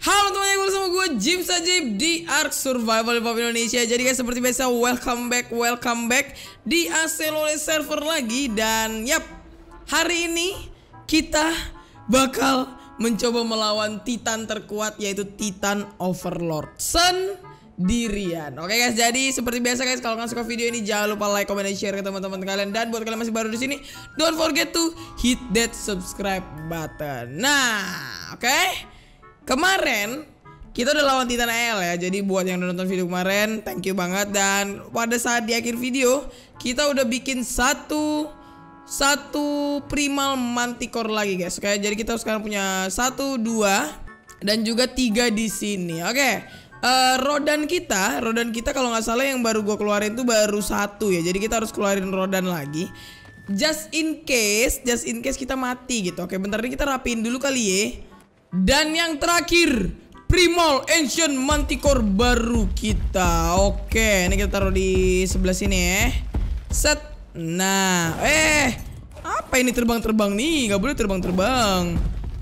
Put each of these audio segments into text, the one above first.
Halo teman-teman yang bersama gue Jim Sajib di Ark Survival Pop Indonesia Jadi guys seperti biasa welcome back welcome back di Acelole server lagi Dan yap hari ini kita bakal mencoba melawan titan terkuat yaitu Titan Overlord Sen dirian Oke guys jadi seperti biasa guys kalau kalian suka video ini jangan lupa like, comment, dan share ke teman-teman kalian Dan buat kalian masih baru di sini don't forget to hit that subscribe button Nah oke okay? Kemarin kita udah lawan Titan AL ya. Jadi buat yang udah nonton video kemarin, thank you banget dan pada saat di akhir video kita udah bikin satu satu primal mantikor lagi guys. Kayak jadi kita sekarang punya satu, dua, dan juga tiga di sini. Oke, uh, rodan kita, rodan kita kalau nggak salah yang baru gue keluarin tuh baru satu ya. Jadi kita harus keluarin rodan lagi. Just in case, just in case kita mati gitu. Oke, bentar ini kita rapiin dulu kali ya. Dan yang terakhir primal Ancient Manticore baru kita Oke ini kita taruh di sebelah sini ya Set Nah Eh Apa ini terbang-terbang nih Gak boleh terbang-terbang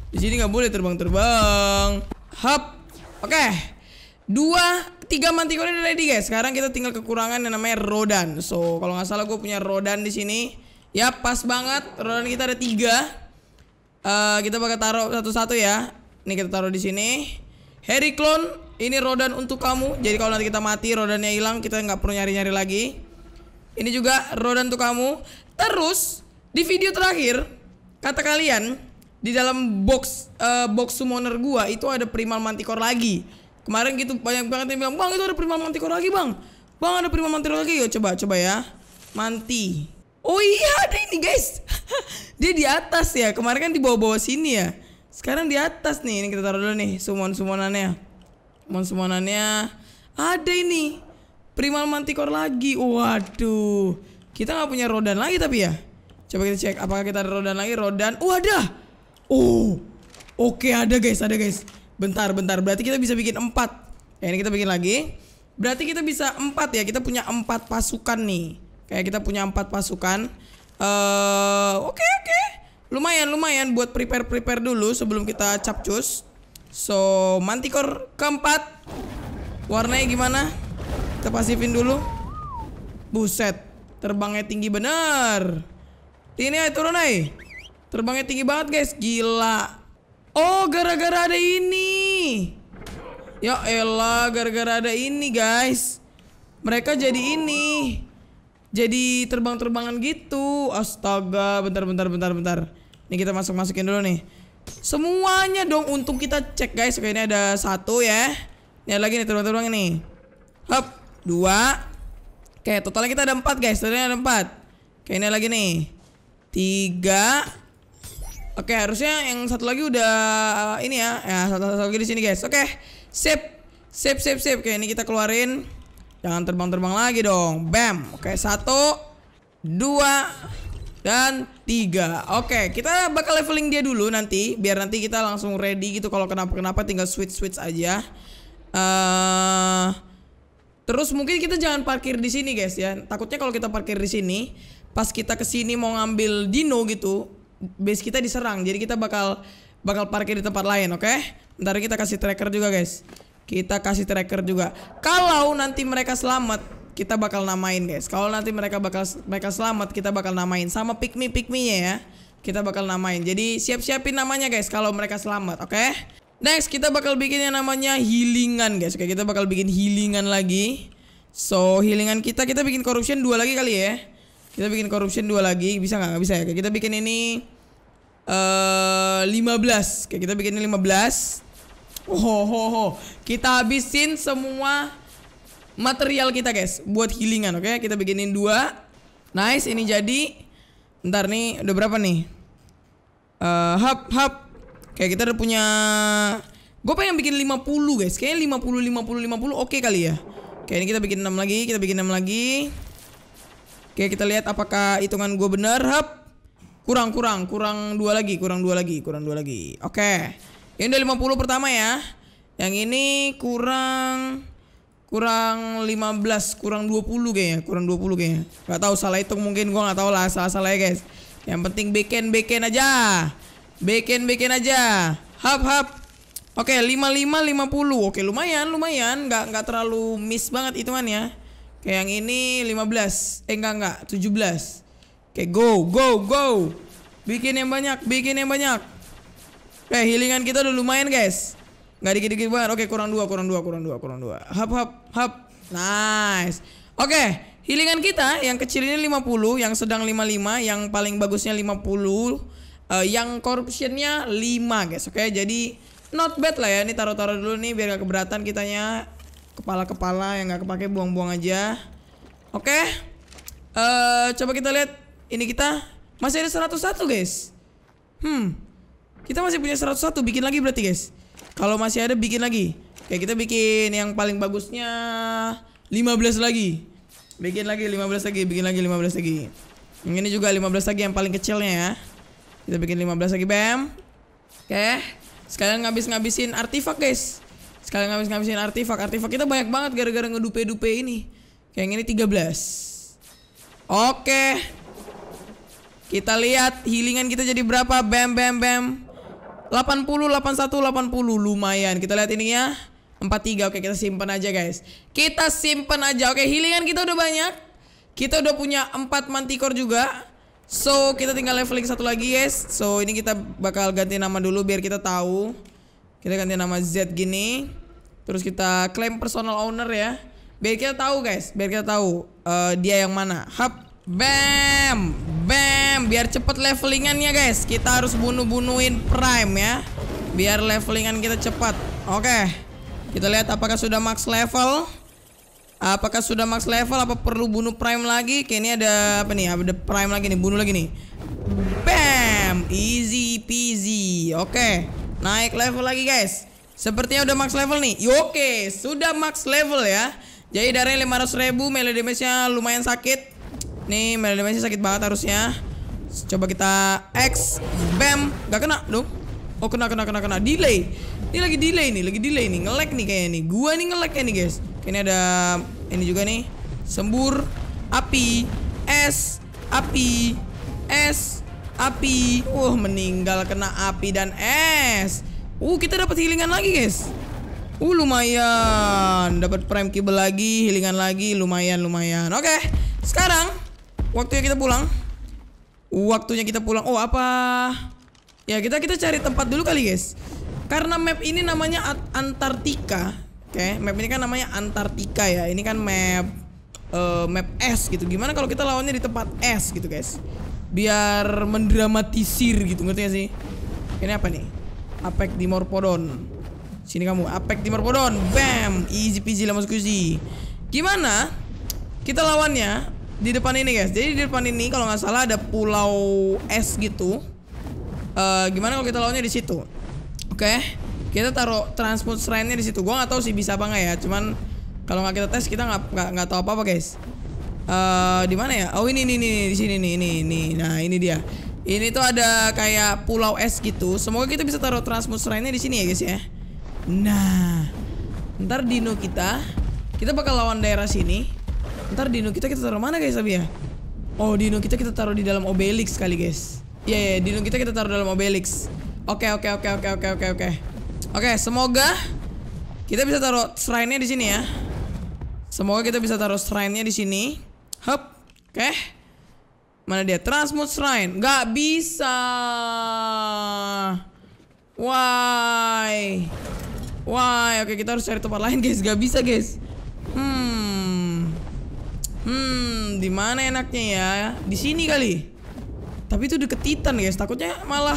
Di sini gak boleh terbang-terbang Hap Oke Dua Tiga mantikornya udah ready guys Sekarang kita tinggal kekurangan yang namanya Rodan So kalau nggak salah gue punya Rodan di sini. Ya pas banget Rodan kita ada tiga uh, Kita bakal taruh satu-satu ya ini kita taruh di sini. Harry Clone, ini rodan untuk kamu. Jadi kalau nanti kita mati, rodannya hilang, kita nggak perlu nyari-nyari lagi. Ini juga rodan untuk kamu. Terus di video terakhir kata kalian di dalam box uh, box summoner gua itu ada primal mantikor lagi. Kemarin gitu banyak banget yang bilang, "Bang, itu ada primal mantikor lagi, Bang." Bang, ada primal mantikor lagi. Yo coba coba ya. Manti. Oh iya ada ini guys Dia di atas ya Kemarin kan di bawah-bawah sini ya sekarang di atas nih, ini kita taruh dulu nih summon-summonannya. Summon-summonannya ada ini. Primal mantikor lagi. Waduh. Kita nggak punya rodan lagi tapi ya. Coba kita cek apakah kita ada rodan lagi. Rodan. Oh, ada. Oh. Oke, ada guys, ada guys. Bentar, bentar. Berarti kita bisa bikin empat, Ya, ini kita bikin lagi. Berarti kita bisa empat ya. Kita punya empat pasukan nih. Kayak kita punya empat pasukan. Eh, uh, oke, okay, oke. Okay. Lumayan, lumayan buat prepare-prepare dulu sebelum kita capcus. So, mantikor keempat. Warnanya gimana? Kita pasifin dulu. Buset, terbangnya tinggi bener. Ini ayo turun ayo eh. Terbangnya tinggi banget guys, gila. Oh, gara-gara ada ini. Ya elah, gara-gara ada ini guys. Mereka jadi ini. Jadi terbang-terbangan gitu. Astaga, bentar bentar bentar bentar. Ini kita masuk-masukin dulu nih. Semuanya dong untung kita cek guys. Oke ini ada satu ya. Ini ada lagi nih terbang-terbang ini. Hop. Dua. Oke totalnya kita ada empat guys. Totalnya ada empat. Oke ini lagi nih. Tiga. Oke harusnya yang satu lagi udah eh, ini ya. Ya satu, satu lagi di sini guys. Oke. Sip. Sip sip sip. Oke ini kita keluarin. Jangan terbang-terbang lagi dong. Bam. Oke satu. Dua dan tiga. Oke, okay, kita bakal leveling dia dulu nanti biar nanti kita langsung ready gitu kalau kenapa-kenapa tinggal switch-switch aja. Uh, terus mungkin kita jangan parkir di sini guys ya. Takutnya kalau kita parkir di sini pas kita ke sini mau ngambil Dino gitu, base kita diserang. Jadi kita bakal bakal parkir di tempat lain, oke? Okay? Ntar kita kasih tracker juga guys. Kita kasih tracker juga. Kalau nanti mereka selamat, kita bakal namain guys. Kalau nanti mereka bakal mereka selamat, kita bakal namain sama pikmi pikminya ya. Kita bakal namain. Jadi siap-siapin namanya guys kalau mereka selamat, oke? Okay? Next kita bakal bikin yang namanya healingan guys. Oke, okay, kita bakal bikin healingan lagi. So, healingan kita kita bikin corruption dua lagi kali ya. Kita bikin corruption dua lagi, bisa nggak? bisa ya. kita bikin ini uh, eh, 15. Oke, kita bikin ini lima belas. Oh, oh, oh, kita habisin semua material kita guys buat healingan oke okay? kita bikinin dua nice ini jadi ntar nih udah berapa nih uh, hap hub kayak kita udah punya gue pengen bikin 50 guys kayaknya 50 50 50 oke okay kali ya kayak ini kita bikin enam lagi kita bikin enam lagi oke kita lihat apakah hitungan gue bener hap kurang kurang kurang dua lagi kurang dua lagi kurang dua lagi oke okay. ini udah 50 pertama ya yang ini kurang kurang 15 kurang 20 kayaknya kurang 20 kayaknya nggak tahu salah hitung mungkin gua nggak tahu lah salah salah ya guys yang penting bikin bikin aja bikin bikin aja hap hap oke okay, 55 50 oke lumayan lumayan nggak nggak terlalu miss banget itu ya kayak yang ini 15 eh enggak enggak 17 Oke, okay, go, go, go. Bikin yang banyak, bikin yang banyak. Oke, eh, okay, healingan kita udah lumayan, guys. Nggak dikit-dikit banget. Oke, kurang dua, kurang dua, kurang dua, kurang dua. Hap, hap, hap. Nice. Oke, healingan kita yang kecil ini 50, yang sedang 55, yang paling bagusnya 50, uh, eh, yang corruptionnya 5 guys. Oke, jadi not bad lah ya. Ini taruh-taruh dulu nih biar gak keberatan kitanya. Kepala-kepala yang gak kepake buang-buang aja. Oke. Uh, coba kita lihat ini kita masih ada 101 guys. Hmm. Kita masih punya 101 bikin lagi berarti guys. Kalau masih ada bikin lagi. Kayak kita bikin yang paling bagusnya 15 lagi. Bikin lagi 15 lagi, bikin lagi 15 lagi. Yang ini juga 15 lagi yang paling kecilnya ya. Kita bikin 15 lagi bam. Oke. sekarang ngabis-ngabisin artifak, guys. sekarang ngabis-ngabisin artifak. Artifak kita banyak banget gara-gara ngedupe-dupe ini. Kayak ini 13. Oke. Kita lihat healingan kita jadi berapa. Bam bam bam. 80 81 80 lumayan. Kita lihat ini ya. 43 oke kita simpan aja guys. Kita simpan aja. Oke, healingan kita udah banyak. Kita udah punya 4 mantikor juga. So, kita tinggal leveling satu lagi guys. So, ini kita bakal ganti nama dulu biar kita tahu. Kita ganti nama Z gini. Terus kita claim personal owner ya. Biar kita tahu guys, biar kita tahu uh, dia yang mana. Hap bam. Bam, biar cepet levelingannya guys. Kita harus bunuh-bunuhin Prime ya. Biar levelingan kita cepat. Oke. Kita lihat apakah sudah max level. Apakah sudah max level? Apa perlu bunuh Prime lagi? Kayaknya ada apa nih? Ada Prime lagi nih. Bunuh lagi nih. Bam! Easy peasy. Oke. Naik level lagi guys. Sepertinya udah max level nih. Oke, sudah max level ya. Jadi dari 500 ribu melee damage-nya lumayan sakit. Nih, melee damage sakit banget harusnya. Coba kita X, bam, gak kena dong. Oh kena kena kena kena delay. Ini lagi delay nih, lagi delay nih, ngelek nih kayaknya nih. Gua nih ngelek ya nih guys. Ini ada ini juga nih. Sembur, api, es, api, es, api. Uh meninggal kena api dan es. Uh kita dapat healingan lagi guys. Uh lumayan, dapat prime kibel lagi, healingan lagi, lumayan lumayan. Oke, okay. sekarang Waktunya kita pulang. Waktunya kita pulang. Oh, apa? Ya, kita kita cari tempat dulu kali, guys. Karena map ini namanya Antartika. Oke, okay, map ini kan namanya Antartika ya. Ini kan map uh, map es gitu. Gimana kalau kita lawannya di tempat S gitu, guys? Biar mendramatisir gitu, ngerti gak sih? Ini apa nih? Apek Dimorphodon. Sini kamu, Apek Dimorphodon. Bam, easy peasy lah Mas Gimana? Kita lawannya di depan ini guys jadi di depan ini kalau nggak salah ada pulau es gitu uh, gimana kalau kita lawannya di situ oke okay. kita taruh transport serainnya di situ gua nggak tahu sih bisa apa nggak ya cuman kalau nggak kita tes kita nggak nggak tahu apa apa guys uh, di mana ya oh ini ini ini di sini ini ini nah ini dia ini tuh ada kayak pulau es gitu semoga kita bisa taruh transport serainnya di sini ya guys ya nah ntar dino kita kita bakal lawan daerah sini Ntar dino kita kita taruh mana guys Abi ya? Oh dino kita kita taruh di dalam obelix kali guys. Iya yeah, yeah, dino kita kita taruh dalam obelix. Oke okay, oke okay, oke okay, oke oke oke oke. Oke semoga kita bisa taruh shrine-nya di sini ya. Semoga kita bisa taruh shrine-nya di sini. Hup. Oke. Okay. Mana dia? Transmute Shrine. Gak bisa. Why? Why? Oke, kita harus cari tempat lain, guys. Gak bisa, guys. Hmm. Hmm, di mana enaknya ya? Di sini kali. Tapi itu deket Titan guys. Takutnya malah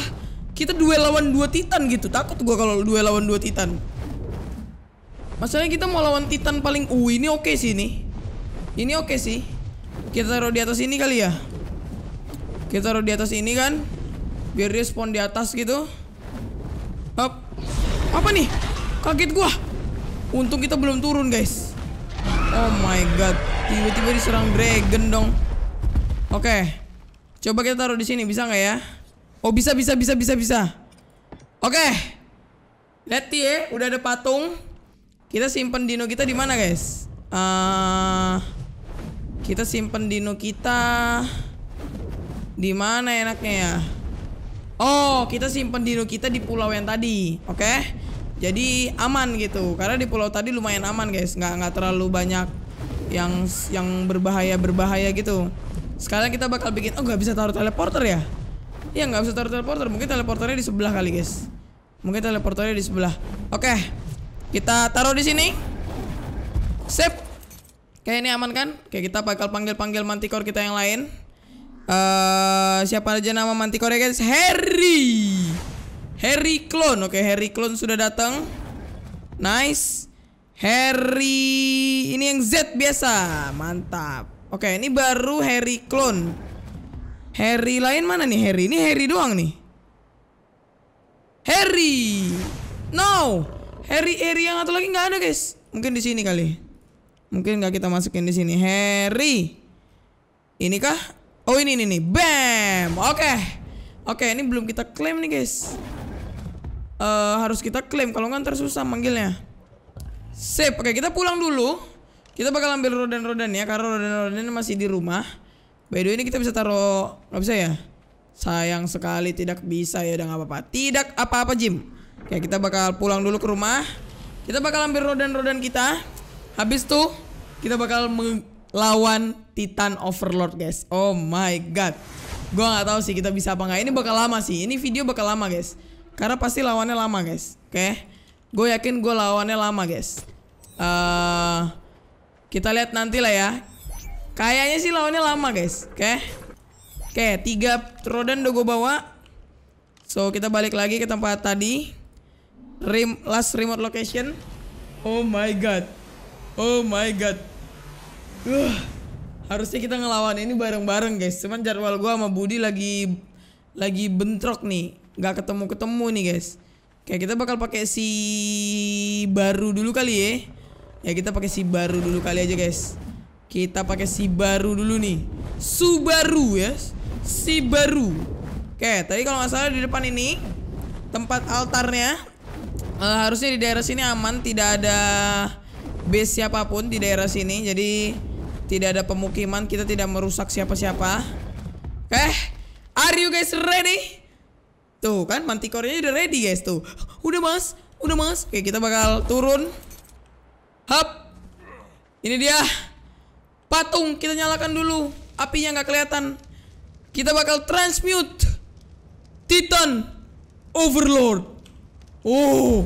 kita duel lawan dua Titan gitu. Takut gua kalau duel lawan dua Titan. Masalahnya kita mau lawan Titan paling uh ini oke okay sih ini. Ini oke okay sih. Kita taruh di atas ini kali ya. Kita taruh di atas ini kan. Biar dia spawn di atas gitu. Hop. Apa nih? Kaget gua. Untung kita belum turun guys. Oh my god. Tiba-tiba diserang dragon dong. Oke. Okay. Coba kita taruh di sini, bisa nggak ya? Oh, bisa bisa bisa bisa bisa. Oke. Okay. Lihat ya, udah ada patung. Kita simpen dino kita di mana, guys? Uh, kita simpen dino kita di mana enaknya ya? Oh, kita simpen dino kita di pulau yang tadi. Oke. Okay? jadi aman gitu karena di pulau tadi lumayan aman guys nggak nggak terlalu banyak yang yang berbahaya berbahaya gitu sekarang kita bakal bikin oh nggak bisa taruh teleporter ya Iya nggak bisa taruh teleporter mungkin teleporternya di sebelah kali guys mungkin teleporternya di sebelah oke kita taruh di sini sip kayak ini aman kan oke kita bakal panggil panggil mantikor kita yang lain uh, siapa aja nama mantikornya guys Harry Harry Clone. Oke, Harry Clone sudah datang. Nice. Harry ini yang Z biasa. Mantap. Oke, ini baru Harry Clone. Harry lain mana nih Harry? Ini Harry doang nih. Harry. No. Harry Harry yang satu lagi nggak ada, guys. Mungkin di sini kali. Mungkin nggak kita masukin di sini. Harry. Ini kah? Oh, ini ini nih. Bam. Oke. Oke, ini belum kita klaim nih, guys uh, harus kita klaim kalau nggak ntar susah manggilnya. Sip, oke kita pulang dulu. Kita bakal ambil rodan-rodan ya karena rodan-rodan masih di rumah. By the way ini kita bisa taruh nggak bisa ya? Sayang sekali tidak bisa ya, udah nggak apa-apa. Tidak apa-apa Jim. Oke kita bakal pulang dulu ke rumah. Kita bakal ambil rodan-rodan kita. Habis tuh kita bakal melawan Titan Overlord guys. Oh my god. gue nggak tahu sih kita bisa apa nggak. Ini bakal lama sih. Ini video bakal lama guys. Karena pasti lawannya lama guys. Oke. Okay? Gue yakin gue lawannya lama guys. Uh, kita lihat nanti lah ya. Kayaknya sih lawannya lama guys. Oke. Okay? Oke. Okay, tiga Rodan udah gue bawa. So kita balik lagi ke tempat tadi. Rim last remote location. Oh my god. Oh my god. Uh, harusnya kita ngelawan ini bareng-bareng guys. Cuman jadwal gue sama Budi lagi lagi bentrok nih nggak ketemu ketemu nih guys kayak kita bakal pakai si baru dulu kali ya ya kita pakai si baru dulu kali aja guys kita pakai si baru dulu nih Subaru ya yes. si baru oke tadi kalau nggak salah di depan ini tempat altarnya uh, harusnya di daerah sini aman tidak ada base siapapun di daerah sini jadi tidak ada pemukiman kita tidak merusak siapa-siapa oke okay. are you guys ready Tuh kan mantikornya udah ready guys tuh. Udah mas, udah mas. Oke kita bakal turun. Hap. Ini dia. Patung kita nyalakan dulu. Apinya nggak kelihatan. Kita bakal transmute Titan Overlord. Oh.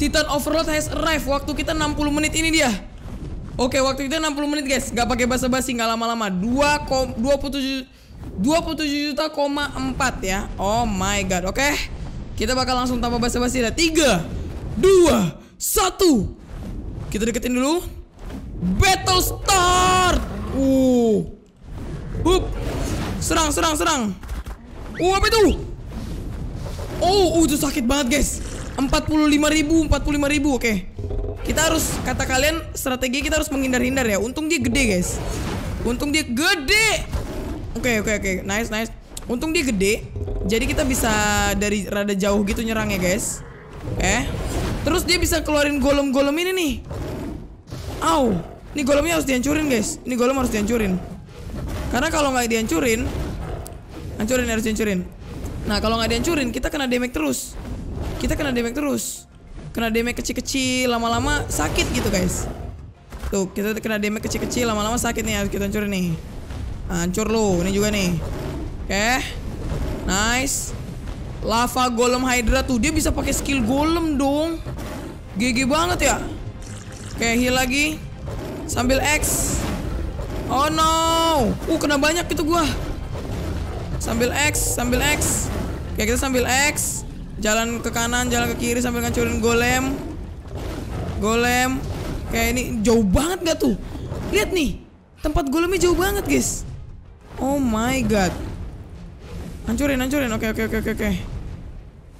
Titan Overlord has arrived. Waktu kita 60 menit ini dia. Oke, waktu kita 60 menit guys. Gak pakai basa-basi, gak lama-lama. 2 27 27 juta koma 4 ya. Oh my god. Oke. Okay. Kita bakal langsung tanpa basa-basi ya. 3 2 1. Kita deketin dulu. Battle start. Uh. Hup. Serang, serang, serang. Uh, apa itu? Oh, uh, itu sakit banget, guys. ribu lima ribu Oke. Okay. Kita harus kata kalian strategi kita harus menghindar-hindar ya. Untung dia gede, guys. Untung dia gede. Oke okay, oke okay, oke, okay. nice nice. Untung dia gede, jadi kita bisa dari rada jauh gitu nyerang ya guys. Eh, terus dia bisa keluarin golem-golem ini nih. Au, ini golemnya harus dihancurin guys. Ini golem harus dihancurin. Karena kalau nggak dihancurin, hancurin harus dihancurin. Nah kalau nggak dihancurin kita kena damage terus. Kita kena damage terus. Kena damage kecil-kecil, lama-lama sakit gitu guys. Tuh kita kena damage kecil-kecil, lama-lama sakit nih harus kita hancurin nih. Hancur lu. Ini juga nih. Oke. Okay. Nice. Lava Golem Hydra tuh dia bisa pakai skill golem dong. GG banget ya. Oke, okay, heal lagi. Sambil X. Oh no. Uh, kena banyak itu gua. Sambil X, sambil X. Oke, okay, kita sambil X. Jalan ke kanan, jalan ke kiri sambil ngancurin golem. Golem. Kayak ini jauh banget gak tuh? Lihat nih. Tempat golemnya jauh banget, guys. Oh my god. Hancurin, hancurin. Oke, oke, oke, oke, oke.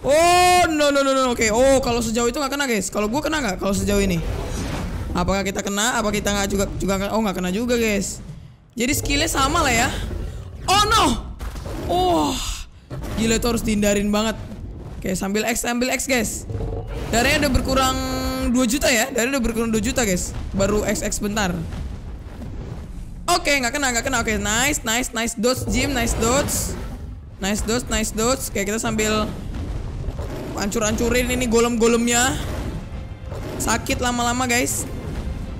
Oh, no, no, no, no. Oke. Oh, kalau sejauh itu nggak kena, guys. Kalau gua kena nggak? Kalau sejauh ini? Apakah kita kena? Apa kita nggak juga juga kena? Oh, nggak kena juga, guys. Jadi skillnya sama lah ya. Oh no. Oh. Gila itu harus dihindarin banget. Oke, sambil X, sambil X, guys. Darahnya udah berkurang 2 juta ya. Darahnya udah berkurang 2 juta, guys. Baru XX bentar. Oke, okay, nggak kena, nggak kena. Oke, nice, nice, nice dodge, Jim, nice dodge. Nice dodge, nice dodge. Kayak kita sambil hancur-hancurin ini golem-golemnya. Sakit lama-lama, guys.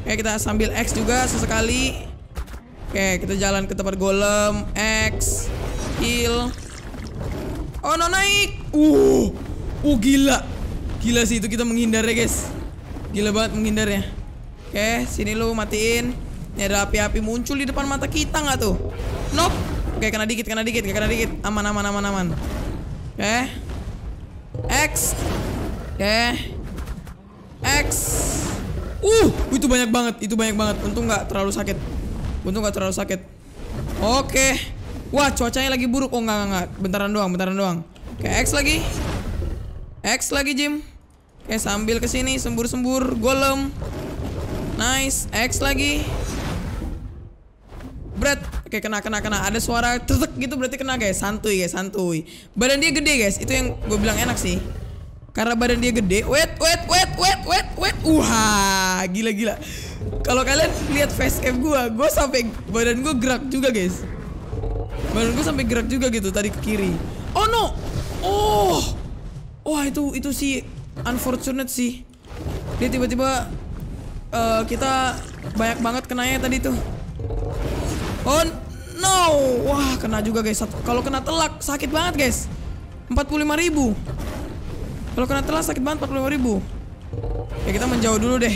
Kayak kita sambil X juga sesekali. Oke, kita jalan ke tempat golem, X, heal. Oh, no naik. Uh. Uh, gila. Gila sih itu kita menghindar ya, guys. Gila banget menghindar ya. Oke, sini lu matiin. Ini ada api-api muncul di depan mata kita nggak tuh? Nope. Oke, kena dikit, kena dikit, kena dikit. Aman, aman, aman, aman. Oke. X. Oke. X. Uh, itu banyak banget, itu banyak banget. Untung nggak terlalu sakit. Untung nggak terlalu sakit. Oke. Wah, cuacanya lagi buruk. Oh, nggak, nggak, Bentaran doang, bentaran doang. Oke, X lagi. X lagi, Jim. Oke, sambil kesini, sembur-sembur, golem. Nice, X lagi bret oke kena kena kena ada suara tetek gitu berarti kena guys santuy guys santuy badan dia gede guys itu yang gue bilang enak sih karena badan dia gede wait wait wait wait wait wait wah gila gila kalau kalian lihat face facecam gue gue sampai badan gue gerak juga guys badan gue sampai gerak juga gitu tadi ke kiri oh no oh wah itu itu sih unfortunate sih dia tiba-tiba uh, kita banyak banget kenanya tadi tuh Oh no. Wah kena juga guys. Kalau kena telak sakit banget guys. 45 ribu. Kalau kena telak sakit banget 45 ribu. Ya kita menjauh dulu deh.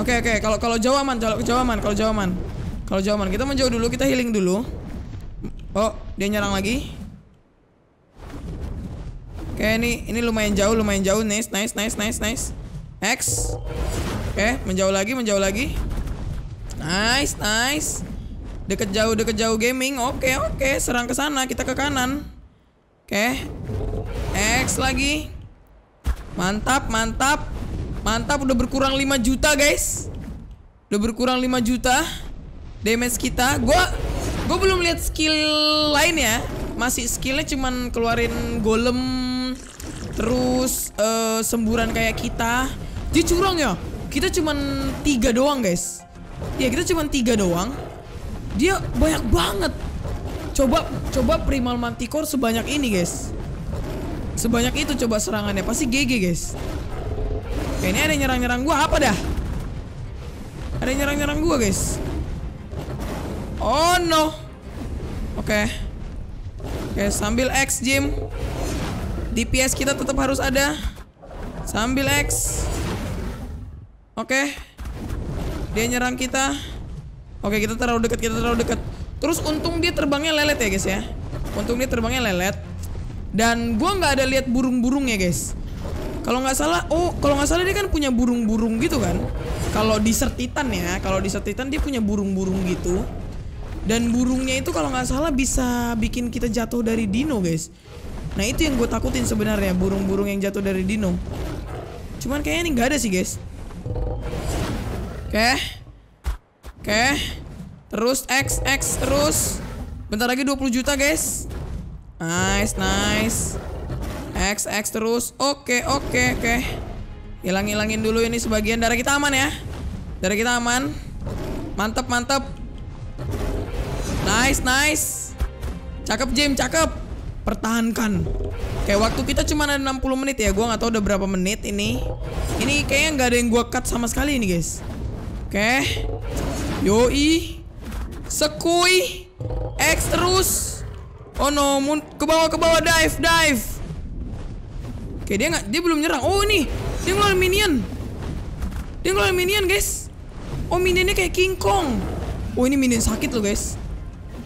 Oke oke. Kalau kalau jauh aman. Kalau jauh aman. Kalau jauh aman. Kalau jauh aman. Kita menjauh dulu. Kita healing dulu. Oh dia nyerang lagi. Oke ini ini lumayan jauh lumayan jauh. Nice nice nice nice nice. X. Oke menjauh lagi menjauh lagi. Nice, nice. Deket jauh, deket jauh gaming. Oke, okay, oke. Okay. Serang ke sana, kita ke kanan. Oke. Okay. X lagi. Mantap, mantap. Mantap, udah berkurang 5 juta, guys. Udah berkurang 5 juta. Damage kita. Gue gua belum lihat skill lain ya. Masih skillnya cuman keluarin golem terus uh, semburan kayak kita. Dia curang ya. Kita cuman tiga doang, guys. Ya kita cuma tiga doang. Dia banyak banget. Coba coba primal mantikor sebanyak ini guys. Sebanyak itu coba serangannya pasti GG guys. Oke, ini ada yang nyerang-nyerang gua apa dah? Ada yang nyerang-nyerang gua guys. Oh no. Oke. Oke, sambil X Jim. DPS kita tetap harus ada. Sambil X. Oke. Okay. Dia nyerang kita. Oke, kita terlalu dekat, kita terlalu dekat. Terus untung dia terbangnya lelet ya, guys ya. Untung dia terbangnya lelet. Dan gua nggak ada lihat burung-burung ya, guys. Kalau nggak salah, oh kalau nggak salah dia kan punya burung-burung gitu kan. Kalau di sertitan ya, kalau di sertitan dia punya burung-burung gitu. Dan burungnya itu kalau nggak salah bisa bikin kita jatuh dari dino guys. Nah itu yang gue takutin sebenarnya burung-burung yang jatuh dari dino. Cuman kayaknya ini nggak ada sih guys. Oke. Oke. Terus X, X terus. Bentar lagi 20 juta, guys. Nice, nice. X, X terus. Oke, oke, oke. Hilang-hilangin dulu ini sebagian darah kita aman ya. Darah kita aman. mantep mantep, Nice, nice. Cakep, Jim, cakep. Pertahankan. Oke, waktu kita cuma ada 60 menit ya. gue nggak tahu udah berapa menit ini. Ini kayaknya nggak ada yang gue cut sama sekali ini, guys. Oke. Yoi. Sekui. X terus. Oh no, ke bawah ke bawah dive dive. Oke, dia nggak dia belum nyerang. Oh ini, dia ngeluarin minion. Dia ngeluarin minion, guys. Oh, minionnya kayak King Kong. Oh, ini minion sakit loh, guys.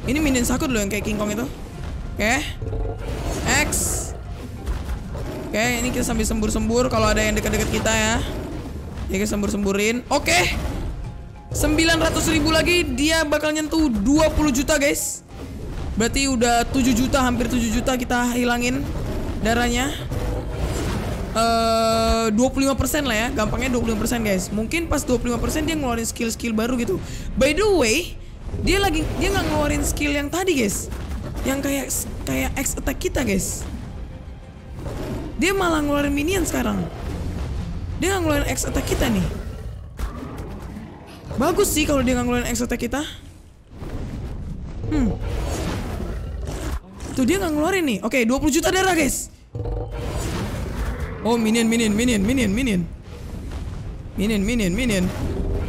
Ini minion sakit loh yang kayak King Kong itu. Oke. X. Oke, ini kita sambil sembur-sembur kalau ada yang dekat-dekat kita ya. Ya kita sembur-semburin. Oke. 900 ribu lagi dia bakal nyentuh 20 juta guys Berarti udah 7 juta hampir 7 juta kita hilangin darahnya eh, uh, 25% lah ya Gampangnya 25% guys Mungkin pas 25% dia ngeluarin skill-skill baru gitu By the way Dia lagi dia nggak ngeluarin skill yang tadi guys Yang kayak kayak X attack kita guys Dia malah ngeluarin minion sekarang Dia nggak ngeluarin X attack kita nih Bagus sih kalau dia ngeluarin exotech kita. Hmm. Tuh dia nggak ngeluarin nih. Oke, 20 juta darah, guys. Oh, minion, minion, minion, minion, minion. Minion, minion, minion.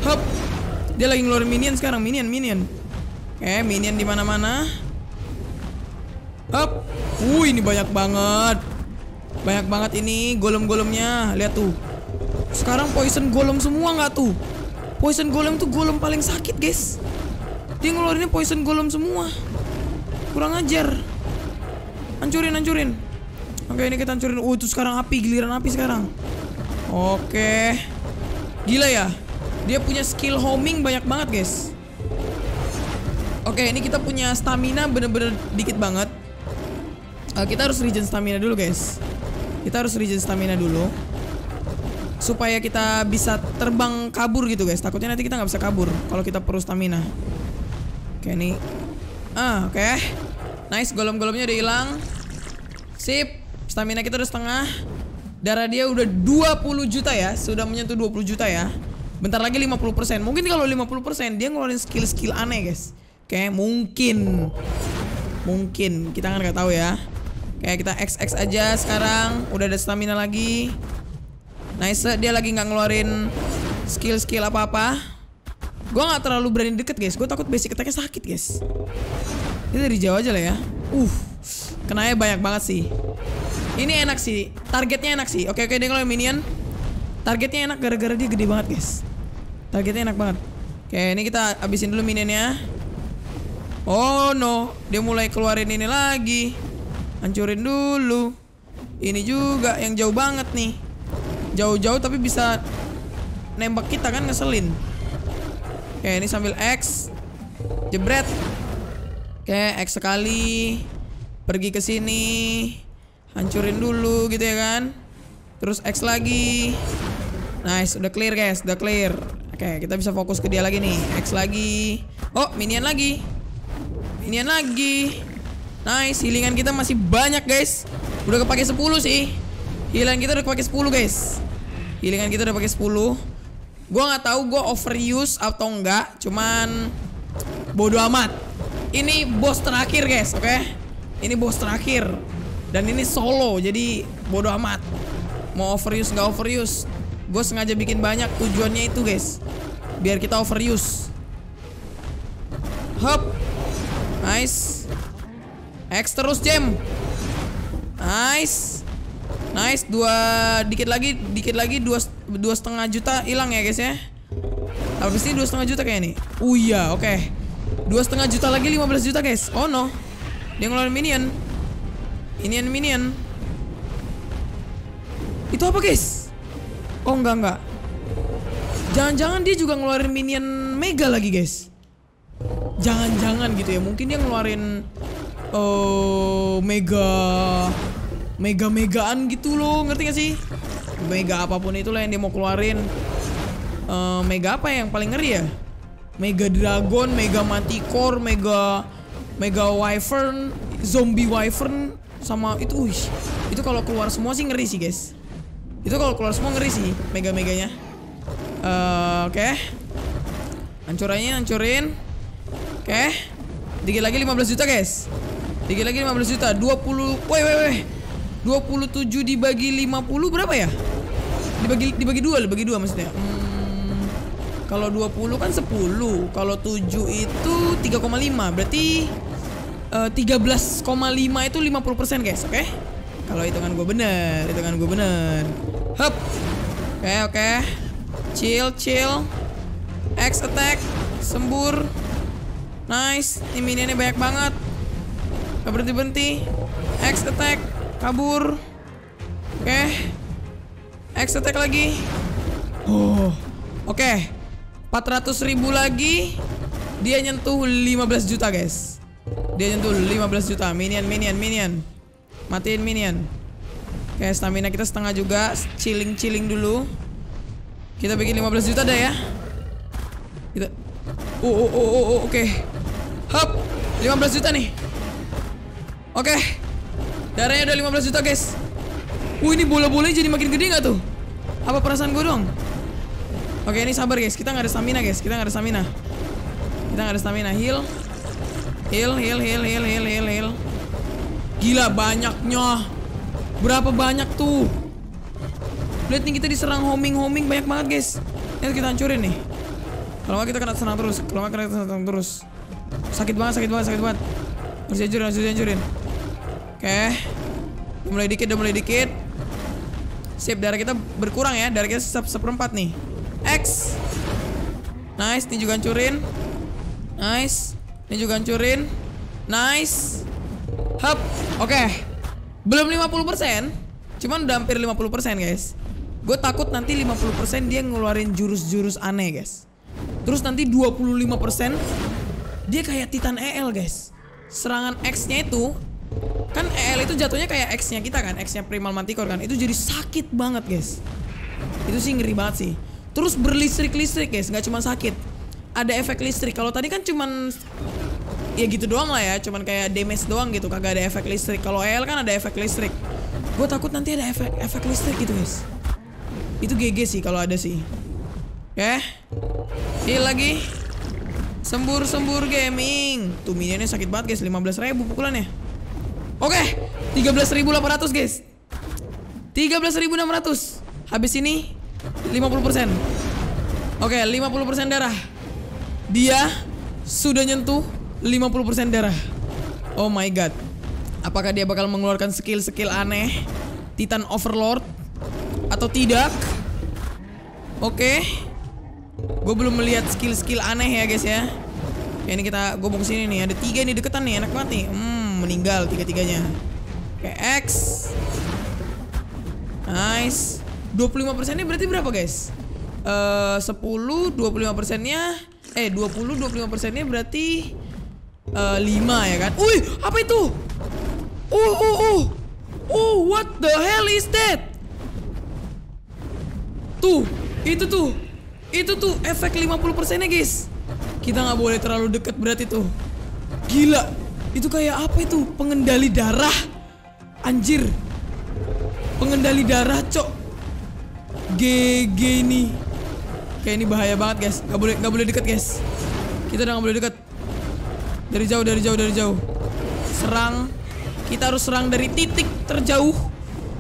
Hop. Dia lagi ngeluarin minion sekarang, minion, minion. Oke, minion di mana-mana. Hop. Wuh, ini banyak banget. Banyak banget ini golem-golemnya. Lihat tuh. Sekarang poison golem semua nggak tuh? Poison golem tuh golem paling sakit, guys. Dia ngeluarinnya poison golem semua. Kurang ajar. Hancurin, hancurin. Oke, ini kita hancurin. Oh, itu sekarang api, giliran api sekarang. Oke. Gila ya. Dia punya skill homing banyak banget, guys. Oke, ini kita punya stamina bener-bener dikit banget. Eh, kita harus regen stamina dulu, guys. Kita harus regen stamina dulu supaya kita bisa terbang kabur gitu guys. Takutnya nanti kita nggak bisa kabur kalau kita perlu stamina. Oke nih. Ah, oke. Okay. Nice, golem-golemnya udah hilang. Sip. Stamina kita udah setengah. Darah dia udah 20 juta ya, sudah menyentuh 20 juta ya. Bentar lagi 50%. Mungkin kalau 50% dia ngeluarin skill-skill aneh, guys. Oke, mungkin. Mungkin, kita kan nggak tahu ya. Kayak kita XX aja sekarang, udah ada stamina lagi. Nice, dia lagi nggak ngeluarin skill-skill apa-apa. Gue nggak terlalu berani deket guys, gue takut basic attack sakit guys. Ini dari jauh aja lah ya. Uh, kenanya banyak banget sih. Ini enak sih, targetnya enak sih. Oke oke dia ngeluarin minion, targetnya enak gara-gara dia gede banget guys. Targetnya enak banget. Oke ini kita abisin dulu minionnya. Oh no, dia mulai keluarin ini lagi. Hancurin dulu. Ini juga yang jauh banget nih jauh-jauh tapi bisa nembak kita kan ngeselin. Oke, ini sambil X. Jebret. Oke, X sekali. Pergi ke sini. Hancurin dulu gitu ya kan. Terus X lagi. Nice, udah clear guys, udah clear. Oke, kita bisa fokus ke dia lagi nih. X lagi. Oh, minion lagi. Minion lagi. Nice, healingan kita masih banyak guys. Udah kepake 10 sih. Healing kita udah pakai 10 guys. Healingan kita udah pakai 10. Gua nggak tahu gua overuse atau enggak, cuman bodoh amat. Ini boss terakhir guys, oke? Okay? Ini boss terakhir. Dan ini solo, jadi bodoh amat. Mau overuse nggak overuse, gue sengaja bikin banyak tujuannya itu guys. Biar kita overuse. Hop. Nice. X terus jam. Nice. Nice, dua dikit lagi, dikit lagi dua dua setengah juta hilang ya guys ya. Habis ini dua setengah juta kayak nih. Oh iya, oke. Okay. Dua setengah juta lagi lima belas juta guys. Oh no, dia ngeluarin minion. Minion minion. Itu apa guys? Oh enggak enggak. Jangan-jangan dia juga ngeluarin minion mega lagi guys. Jangan-jangan gitu ya. Mungkin dia ngeluarin uh, mega mega-megaan gitu loh ngerti gak sih mega apapun itulah yang dia mau keluarin uh, mega apa yang paling ngeri ya mega dragon mega manticore mega mega wyvern zombie wyvern sama itu wih, itu kalau keluar semua sih ngeri sih guys itu kalau keluar semua ngeri sih mega-meganya uh, oke okay. hancurannya hancurin oke okay. dikit lagi 15 juta guys dikit lagi 15 juta 20 woi woi woi 27 dibagi 50 berapa ya? Dibagi dibagi dua, dibagi 2 maksudnya. Hmm, kalau 20 kan 10, kalau 7 itu 3,5. Berarti uh, eh, 13,5 itu 50% guys, oke? Okay? Kalau hitungan gue bener, hitungan gue bener. Hop. Oke, okay, oke. Okay. Chill, chill. X attack, sembur. Nice, tim ini banyak banget. Gak berhenti-berhenti. X attack. Kabur. Oke. Okay. X attack lagi. Oh. Oke. Okay. 400 ribu lagi. Dia nyentuh 15 juta, guys. Dia nyentuh 15 juta. Minion, minion, minion. Matiin minion. Oke, okay, stamina kita setengah juga. Chilling-chilling dulu. Kita bikin 15 juta deh ya. Kita Oh, oh, oh, oh, oh oke. Okay. Hop. 15 juta nih. Oke. Okay. Darahnya udah 15 juta guys Uh ini bola-bolanya jadi makin gede gak tuh? Apa perasaan gue dong? Oke ini sabar guys Kita gak ada stamina guys Kita gak ada stamina Kita gak ada stamina Heal Heal heal heal heal heal heal, heal. Gila banyaknya Berapa banyak tuh Lihat nih kita diserang homing-homing banyak banget guys Ini kita hancurin nih Kalau kita kena serang terus Kalau kena serang terus Sakit banget sakit banget sakit banget Harus hancurin harus hancurin Oke. Mulai dikit, udah mulai dikit. Sip, darah kita berkurang ya. Darah kita seperempat nih. X. Nice, ini juga hancurin. Nice. Ini juga hancurin. Nice. Hup. Oke. Okay. Belum 50%. Cuman udah hampir 50% guys. Gue takut nanti 50% dia ngeluarin jurus-jurus aneh guys. Terus nanti 25% dia kayak Titan EL guys. Serangan X-nya itu Kan EL itu jatuhnya kayak X-nya kita kan, X-nya Primal Manticore kan. Itu jadi sakit banget, guys. Itu sih ngeri banget sih. Terus berlistrik-listrik, guys, nggak cuma sakit. Ada efek listrik. Kalau tadi kan cuma ya gitu doang lah ya, cuma kayak damage doang gitu, kagak ada efek listrik. Kalau EL kan ada efek listrik. Gue takut nanti ada efek efek listrik gitu, guys. Itu GG sih kalau ada sih. Oke. Ya. Okay. lagi. Sembur-sembur gaming. Tuh minionnya sakit banget guys, 15 ribu pukulannya. Oke, okay, 13.800 guys. 13.600. Habis ini 50%. Oke, okay, 50% darah. Dia sudah nyentuh 50% darah. Oh my god. Apakah dia bakal mengeluarkan skill-skill aneh Titan Overlord atau tidak? Oke. Okay. Gue belum melihat skill-skill aneh ya guys ya. ini kita gue sini nih. Ada tiga ini deketan nih, enak banget nih. Hmm meninggal tiga-tiganya. Oke, X. Nice. 25% ini berarti berapa, guys? uh, 10, 25%-nya eh 20, 25%-nya eh, berarti uh, eh, 5 ya kan? Wih, apa itu? Oh, oh, oh. Oh, what the hell is that? Tuh, itu tuh. Itu tuh efek 50%-nya, guys. Kita nggak boleh terlalu deket berarti tuh. Gila. Itu kayak apa itu? Pengendali darah. Anjir. Pengendali darah, cok. GG ini. Kayak ini bahaya banget, guys. Gak boleh gak boleh deket, guys. Kita udah gak boleh deket. Dari jauh, dari jauh, dari jauh. Serang. Kita harus serang dari titik terjauh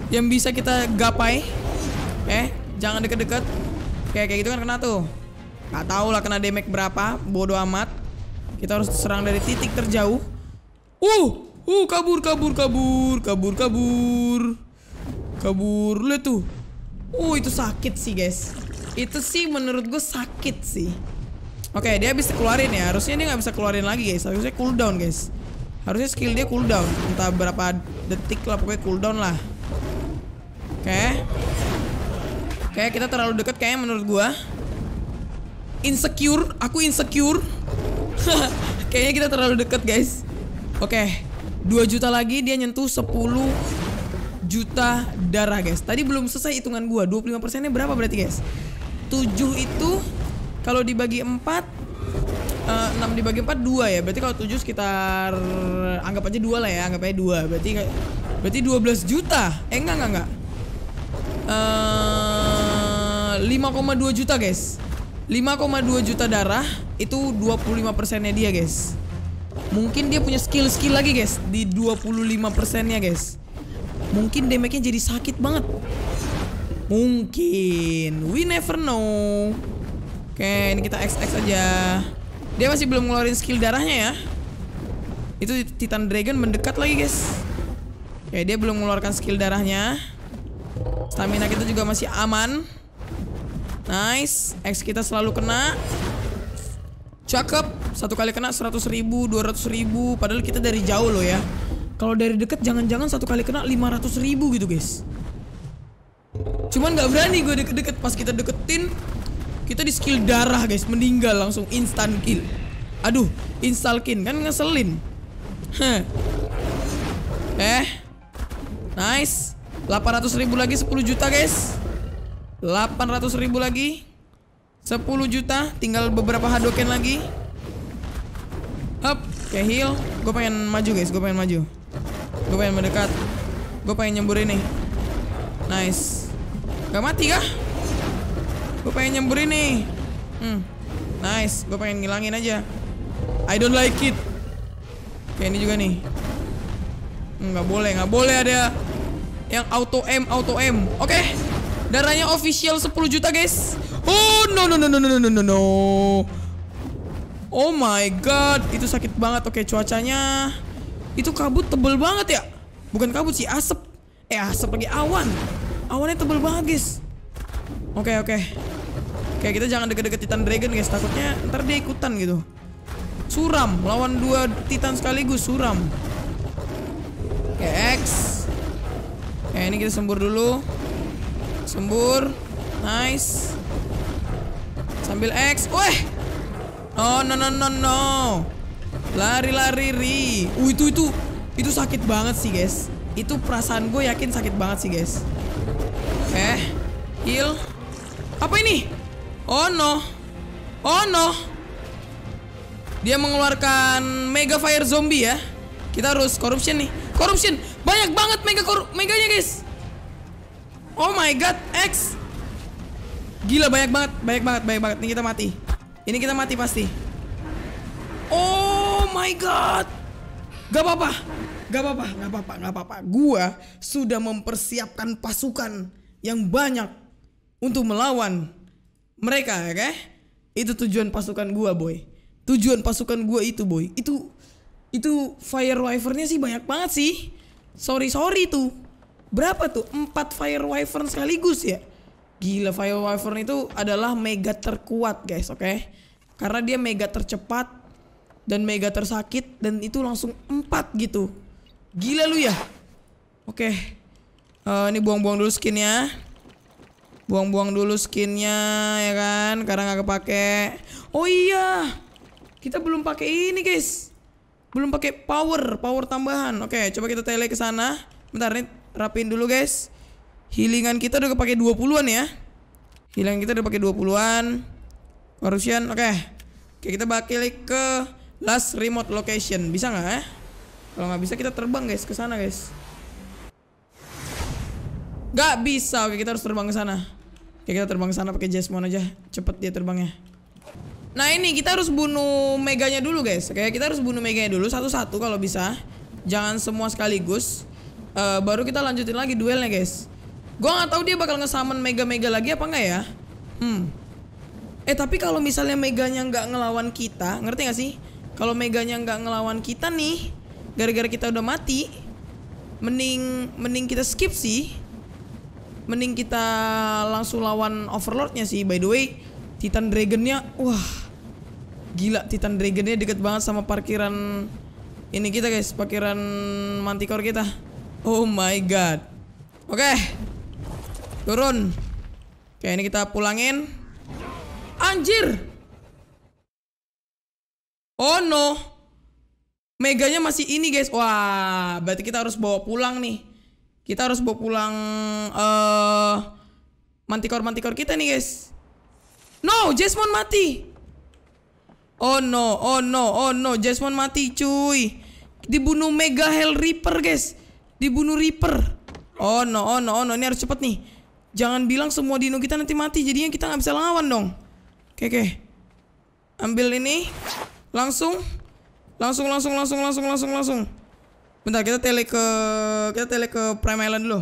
yang bisa kita gapai. Eh, jangan deket-deket. Kayak kayak gitu kan kena tuh. Gak tau lah kena damage berapa, bodoh amat. Kita harus serang dari titik terjauh. Uh, uh, kabur, kabur, kabur, kabur, kabur, kabur. Lihat tuh. Uh, itu sakit sih guys. Itu sih menurut gue sakit sih. Oke, okay, dia bisa keluarin ya. Harusnya dia nggak bisa keluarin lagi guys. Harusnya cooldown guys. Harusnya skill dia cooldown. Entah berapa detik lah, pokoknya cooldown lah. Oke. Okay. Oke, okay, kita terlalu dekat kayaknya menurut gue. Insecure, aku insecure. kayaknya kita terlalu dekat guys. Oke, okay, 2 juta lagi dia nyentuh 10 juta darah, guys. Tadi belum selesai hitungan gua. 25%-nya berapa berarti, guys? 7 itu kalau dibagi 4 uh, 6 dibagi 4 2 ya. Berarti kalau 7 sekitar anggap aja 2 lah ya, anggap aja 2. Berarti berarti 12 juta. Eh enggak enggak enggak. Uh, eh, 5,2 juta, guys. 5,2 juta darah itu 25%-nya dia, guys. Mungkin dia punya skill-skill lagi guys Di 25% nya guys Mungkin damage-nya jadi sakit banget Mungkin We never know Oke ini kita XX aja Dia masih belum ngeluarin skill darahnya ya Itu Titan Dragon mendekat lagi guys Oke dia belum mengeluarkan skill darahnya Stamina kita juga masih aman Nice X kita selalu kena Cakep. Satu kali kena seratus ribu, dua ratus ribu. Padahal kita dari jauh loh ya. Kalau dari deket jangan-jangan satu kali kena lima ratus ribu gitu guys. Cuman nggak berani gue deket-deket. Pas kita deketin, kita di skill darah guys. Meninggal langsung instant kill. Aduh, instalkin kan ngeselin. Heh. Eh. Nice. 800 ribu lagi 10 juta guys. 800 ribu lagi 10 juta, tinggal beberapa hadoken lagi. Up, kayak heal. Gue pengen maju guys, gue pengen maju. Gue pengen mendekat. Gue pengen nyembur ini. Nice. Gak mati kah? Gue pengen nyembur ini. Hmm. Nice, gue pengen ngilangin aja. I don't like it. Kayak ini juga nih. Nggak hmm, boleh, nggak boleh ada yang auto M, auto M. Oke. Okay. Darahnya official 10 juta, guys. Oh, no, no, no, no, no, no, no, no. Oh my god, itu sakit banget. Oke, cuacanya itu kabut tebel banget ya. Bukan kabut sih, asap. Eh, asap lagi awan. Awannya tebel banget, guys. Oke, oke. Oke, kita jangan deket-deket Titan Dragon, guys. Takutnya ntar dia ikutan gitu. Suram, lawan dua Titan sekaligus suram. Oke, X. Oke, ini kita sembur dulu. Sembur. Nice. Sambil X. Weh. No, no, no, no, no. Lari-lari ri. Uh, itu itu itu sakit banget sih, guys. Itu perasaan gue yakin sakit banget sih, guys. Eh, heal. Apa ini? Oh no. Oh no. Dia mengeluarkan mega fire zombie ya. Kita harus corruption nih. Corruption. Banyak banget mega meganya, guys. Oh my god, X. Gila banyak banget, banyak banget, banyak banget. Ini kita mati. Ini kita mati pasti. Oh my god. Gak apa-apa. Gak apa-apa, gak apa-apa, gak apa-apa. Gua sudah mempersiapkan pasukan yang banyak untuk melawan mereka, ya okay? Itu tujuan pasukan gua, boy. Tujuan pasukan gua itu, boy. Itu itu fire wyvernnya sih banyak banget sih. Sorry sorry tuh. Berapa tuh? Empat fire wyvern sekaligus ya? Gila Fire Wyvern itu adalah mega terkuat guys, oke? Okay? Karena dia mega tercepat dan mega tersakit dan itu langsung empat gitu. Gila lu ya. Oke. Okay. Uh, eh, ini buang-buang dulu skinnya. Buang-buang dulu skinnya ya kan, karena nggak kepake. Oh iya. Kita belum pakai ini guys. Belum pakai power, power tambahan. Oke, coba kita tele ke sana. Bentar nih, rapin dulu guys. Healingan kita udah kepake 20-an ya. Healingan kita udah pake 20-an. Warusian, oke. Oke, kita bakal ke last remote location. Bisa nggak ya? Kalau nggak bisa kita terbang guys ke sana guys. Gak bisa. Oke, kita harus terbang ke sana. Oke, kita terbang ke sana pakai Jasmine aja. Cepet dia terbangnya. Nah ini kita harus bunuh meganya dulu guys. Oke kita harus bunuh meganya dulu satu-satu kalau bisa. Jangan semua sekaligus. Uh, baru kita lanjutin lagi duelnya guys. Gua nggak tahu dia bakal ngesamen mega-mega lagi apa nggak ya. Hmm. Eh tapi kalau misalnya meganya nggak ngelawan kita, ngerti nggak sih? Kalau meganya nggak ngelawan kita nih, gara-gara kita udah mati, mending mending kita skip sih. Mending kita langsung lawan Overlordnya sih. By the way, Titan Dragonnya, wah gila Titan Dragonnya deket banget sama parkiran ini kita guys, parkiran mantikor kita. Oh my god. Oke. Okay. Turun. Oke, ini kita pulangin. Anjir. Oh no. Meganya masih ini, guys. Wah, berarti kita harus bawa pulang nih. Kita harus bawa pulang uh, eh, mantikor-mantikor kita nih, guys. No, Jasmine mati. Oh no, oh no, oh no, Jasmine mati, cuy. Dibunuh Mega Hell Reaper, guys. Dibunuh Reaper. Oh no, oh no, oh no, ini harus cepet nih. Jangan bilang semua dino kita nanti mati, jadinya kita nggak bisa lawan dong. Oke, oke. Ambil ini. Langsung. Langsung, langsung, langsung, langsung, langsung, langsung. Bentar, kita tele ke kita tele ke Prime Island dulu.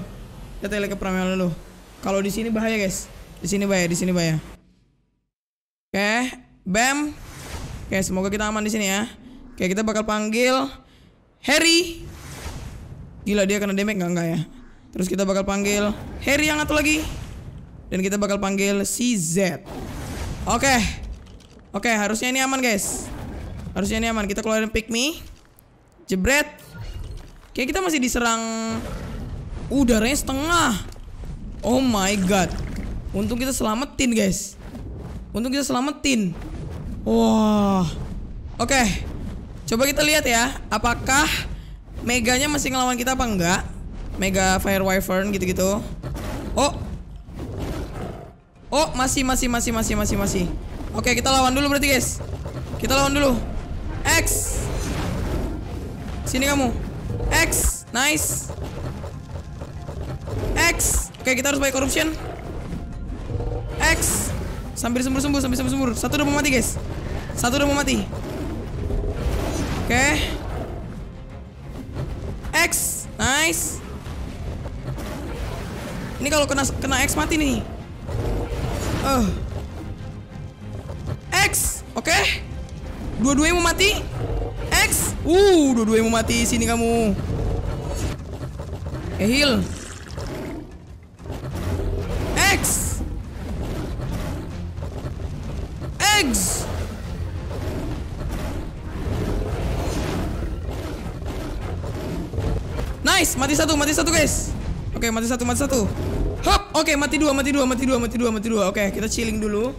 Kita tele ke Prime Island dulu. Kalau di sini bahaya, guys. Di sini bahaya, di sini bahaya. Oke, bam. Oke, semoga kita aman di sini ya. Oke, kita bakal panggil Harry. Gila dia kena damage nggak nggak ya? Terus kita bakal panggil Harry yang satu lagi. Dan kita bakal panggil si Z. Oke. Okay. Oke, okay, harusnya ini aman, guys. Harusnya ini aman. Kita keluarin pick me. Jebret. Kayak kita masih diserang udaranya setengah. Oh my god. Untung kita selamatin, guys. Untung kita selamatin. Wah. Oke. Okay. Coba kita lihat ya, apakah meganya masih ngelawan kita apa enggak? Mega Fire Wyvern gitu-gitu. Oh. Oh, masih masih masih masih masih masih. Oke, kita lawan dulu berarti, guys. Kita lawan dulu. X. Sini kamu. X. Nice. X. Oke, kita harus buy corruption. X. Sambil sembur-sembur, sambil sembur-sembur. Satu udah mau mati, guys. Satu udah mau mati. Oke. X. Nice. Ini kalau kena kena X mati nih. Uh. X, oke. Okay. Dua-duanya mau mati. X. Uh, dua-duanya mau mati. Sini kamu. Eh, heal. X. X. Nice, mati satu, mati satu guys. Oke, okay, mati satu, mati satu. Hop. Oke, okay, mati dua, mati dua, mati dua, mati dua, mati dua. Oke, okay, kita chilling dulu.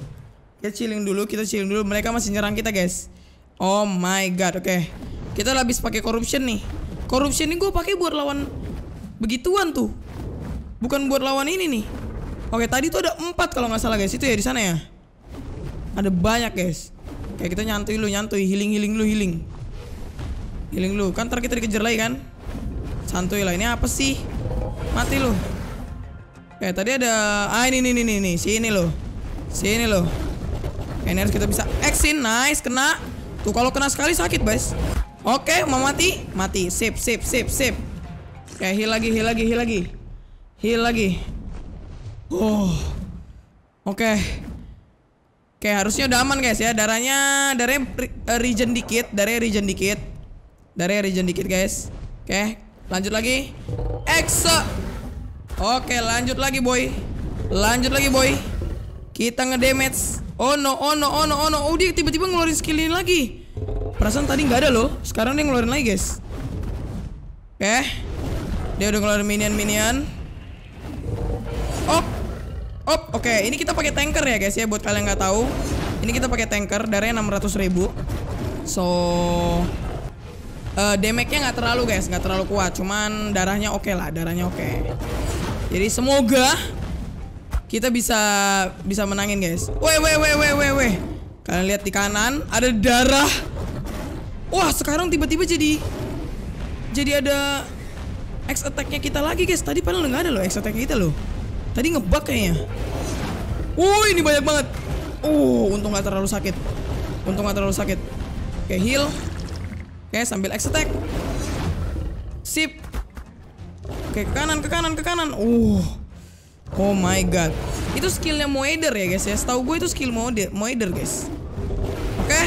Kita chilling dulu, kita chilling dulu. Mereka masih nyerang kita, guys. Oh my god, oke. Okay. Kita habis pakai corruption nih. Corruption ini gue pakai buat lawan begituan tuh. Bukan buat lawan ini nih. Oke, okay, tadi tuh ada empat kalau nggak salah, guys. Itu ya di sana ya. Ada banyak, guys. Oke, okay, kita nyantui lu, nyantui, healing, healing lu, healing. Healing lu. Kan ntar kita dikejar lagi kan? Santuy lah. Ini apa sih? Mati lu. Oke, eh, tadi ada ah ini nih nih nih sini lo. Sini lo. Ini harus kita bisa exit, Nice, kena. Tuh kalau kena sekali sakit, guys. Oke, mau mati? Mati. Sip, sip, sip, sip. Oke, heal lagi, heal lagi, heal lagi. Heal lagi. Oh. Oke. Oke, harusnya udah aman guys ya. Darahnya darahnya eh, regen dikit, darahnya regen dikit. Darahnya regen dikit, guys. Oke, Lanjut lagi. EXO. Oke, lanjut lagi, boy. Lanjut lagi, boy. Kita ngedamage. Oh no, oh no, oh no, oh no. Oh, dia tiba-tiba ngeluarin skill ini lagi. Perasaan tadi nggak ada loh. Sekarang dia ngeluarin lagi, guys. Oke. Dia udah ngeluarin minion-minion. Op. Op. Oke, ini kita pakai tanker ya, guys ya buat kalian nggak tahu. Ini kita pakai tanker, darahnya 600 ribu So, uh, damage-nya nggak terlalu guys, nggak terlalu kuat. Cuman darahnya oke okay lah, darahnya oke. Okay. Jadi semoga kita bisa bisa menangin guys. Weh weh weh weh weh weh. Kalian lihat di kanan ada darah. Wah sekarang tiba-tiba jadi jadi ada X attack-nya kita lagi guys. Tadi padahal nggak ada loh X attack kita loh. Tadi ngebug kayaknya. Wuh ini banyak banget. Oh untung nggak terlalu sakit. Untung nggak terlalu sakit. Oke heal. Oke, sambil X attack. Sip. Oke, ke kanan, ke kanan, ke kanan. Uh. Oh my god. Itu skillnya Moeder ya guys ya. Setahu gue itu skill Moeder, Moeder guys. Oke.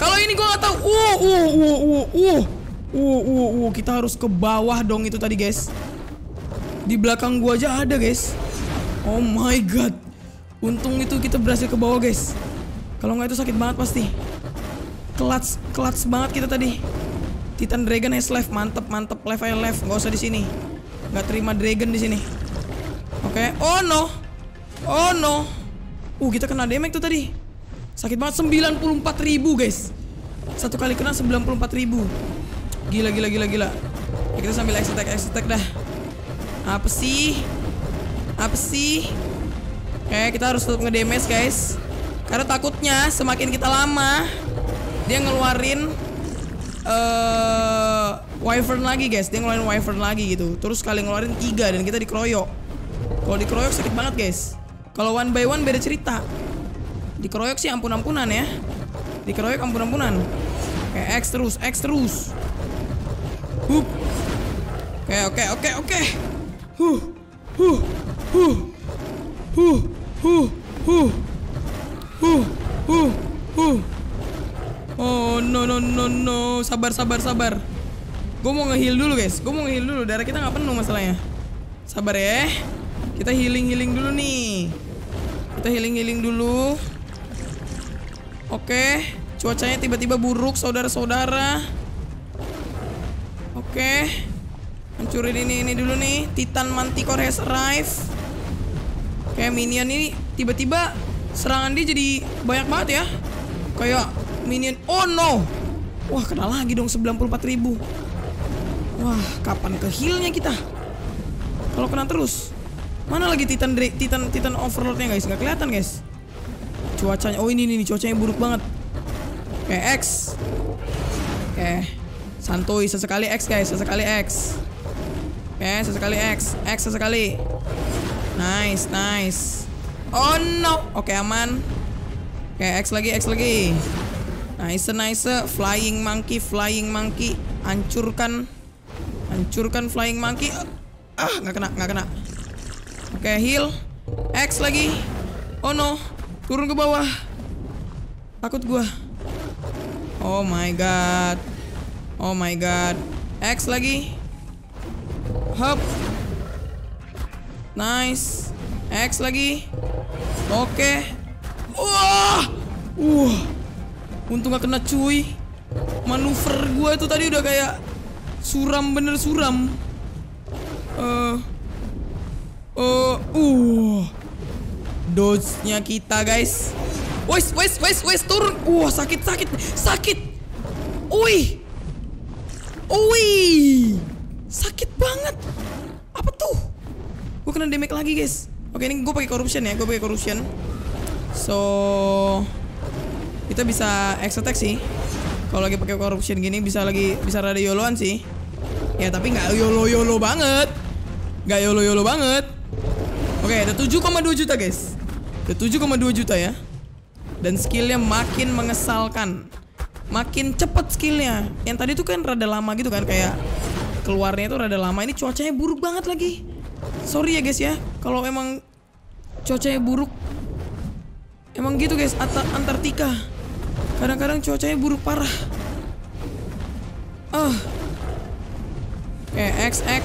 Kalau ini gue nggak tahu. Uh, uh, uh, uh, uh. Uh, uh, uh. Kita harus ke bawah dong itu tadi guys. Di belakang gue aja ada guys. Oh my god. Untung itu kita berhasil ke bawah guys. Kalau nggak itu sakit banget pasti. Clutch, clutch banget kita tadi. Titan Dragon S left, mantep mantep left aja left, nggak usah di sini. Nggak terima Dragon di sini. Oke, okay. oh no, oh no. Uh kita kena damage tuh tadi. Sakit banget 94 ribu guys. Satu kali kena 94 ribu. Gila gila gila gila. Ya, kita sambil exit attack exit attack dah. Apa sih? Apa sih? Oke, okay, kita harus tetap ngedamage guys. Karena takutnya semakin kita lama dia ngeluarin uh, wyvern lagi guys dia ngeluarin wyvern lagi gitu terus kali ngeluarin tiga dan kita dikeroyok kalau dikeroyok sakit banget guys kalau one by one beda cerita dikeroyok sih ampun ampunan ya dikeroyok ampun ampunan kayak X terus X terus Hup. oke oke oke oke huh huh huh huh huh huh huh huh huh Oh no no no no Sabar sabar sabar Gue mau nge dulu guys Gue mau nge dulu Darah kita nggak penuh masalahnya Sabar ya Kita healing-healing dulu nih Kita healing-healing dulu Oke Cuacanya tiba-tiba buruk saudara-saudara Oke Hancurin ini ini dulu nih Titan Manticore has arrived Kayak minion ini tiba-tiba Serangan dia jadi banyak banget ya Kayak minion. Oh no. Wah, kena lagi dong ribu Wah, kapan ke healnya kita? Kalau kena terus. Mana lagi Titan Titan Titan Overlordnya guys? Gak kelihatan guys. Cuacanya. Oh ini nih cuacanya buruk banget. Oke, okay, X. Oke. Okay. Santuy sesekali X guys, sesekali X. Oke, okay, sesekali X. X sesekali. Nice, nice. Oh no. Oke, okay, aman. Oke, okay, X lagi, X lagi. Nice, nah, nice. Flying monkey, flying monkey. Hancurkan. Hancurkan flying monkey. Ah, nggak kena, nggak kena. Oke, okay, heal. X lagi. Oh no. Turun ke bawah. Takut gua. Oh my god. Oh my god. X lagi. Hop. Nice. X lagi. Oke. Okay. Wah. Wah. Untung gak kena cuy. Manuver gue itu tadi udah kayak suram bener suram. uh, uh, uh. Dodge-nya kita, guys. Wes, wes, wes, wes turun. Wah, uh, sakit, sakit, sakit. Ui. Ui. Sakit banget. Apa tuh? Gue kena damage lagi, guys. Oke, ini gue pakai corruption ya. Gue pakai corruption. So, kita bisa exotek sih kalau lagi pakai corruption gini bisa lagi bisa rada yoloan sih ya tapi nggak yolo yolo banget nggak yolo yolo banget oke okay, ada 7,2 juta guys ada 7,2 juta ya dan skillnya makin mengesalkan makin cepet skillnya yang tadi tuh kan rada lama gitu kan kayak keluarnya tuh rada lama ini cuacanya buruk banget lagi sorry ya guys ya kalau emang cuacanya buruk emang gitu guys Antartika Kadang-kadang cuacanya buruk parah. Ah. Oke, okay, X X.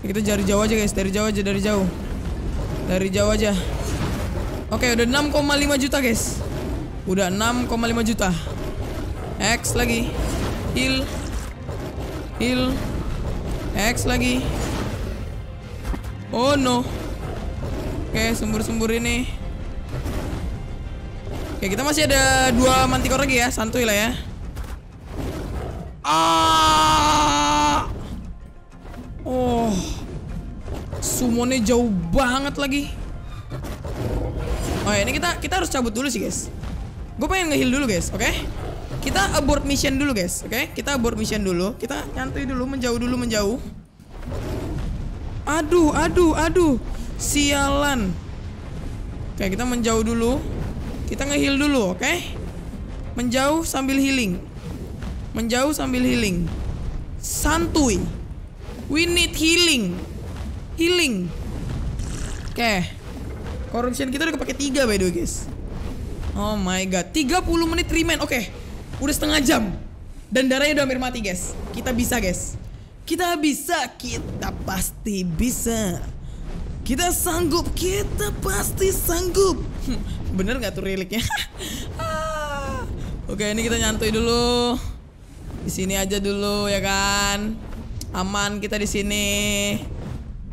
Ya, kita dari jauh aja guys, dari jauh aja, dari jauh. Dari jauh aja. Oke, okay, udah 6,5 juta guys. Udah 6,5 juta. X lagi. Heal. Heal. X lagi. Oh no. Oke, okay, sembur-sembur ini. Oke, kita masih ada dua mantikor lagi ya. Santuy lah ya. Ah. Oh. Sumonnya jauh banget lagi. Oh, ya, ini kita kita harus cabut dulu sih, guys. Gue pengen ngeheal dulu, guys. Oke. Okay? Kita abort mission dulu, guys. Oke. Okay? Kita abort mission dulu. Kita nyantui dulu, menjauh dulu, menjauh. Aduh, aduh, aduh. Sialan. Oke, okay, kita menjauh dulu. Kita ngeheal dulu, oke? Okay? Menjauh sambil healing. Menjauh sambil healing. Santuy. We need healing. Healing. Oke. Okay. Corruption kita udah kepake 3 by the way, guys. Oh my god. 30 menit remain. Oke. Okay. Udah setengah jam. Dan darahnya udah hampir mati, guys. Kita bisa, guys. Kita bisa. Kita pasti bisa. Kita sanggup, kita pasti sanggup. Hmm, bener nggak tuh reliknya? Ah. Oke, ini kita nyantui dulu. Di sini aja dulu ya kan. Aman kita di sini.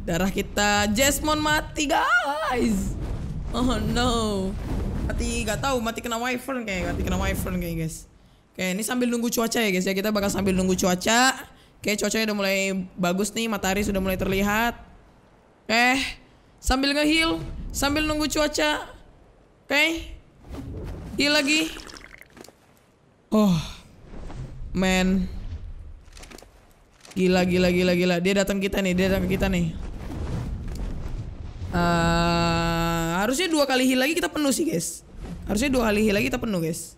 Darah kita Jasmine mati guys. Oh no. Mati nggak tahu, mati kena wyvern kayak, mati kena wyvern kayak guys. Oke, ini sambil nunggu cuaca ya guys ya. Kita bakal sambil nunggu cuaca. Oke, cuacanya udah mulai bagus nih, matahari sudah mulai terlihat. Eh, Sambil ngeheal, sambil nunggu cuaca. Oke. Okay. Heal lagi. Oh. Man. Gila gila gila gila. Dia datang kita nih, dia datang kita nih. Uh, harusnya dua kali heal lagi kita penuh sih, guys. Harusnya dua kali heal lagi kita penuh, guys.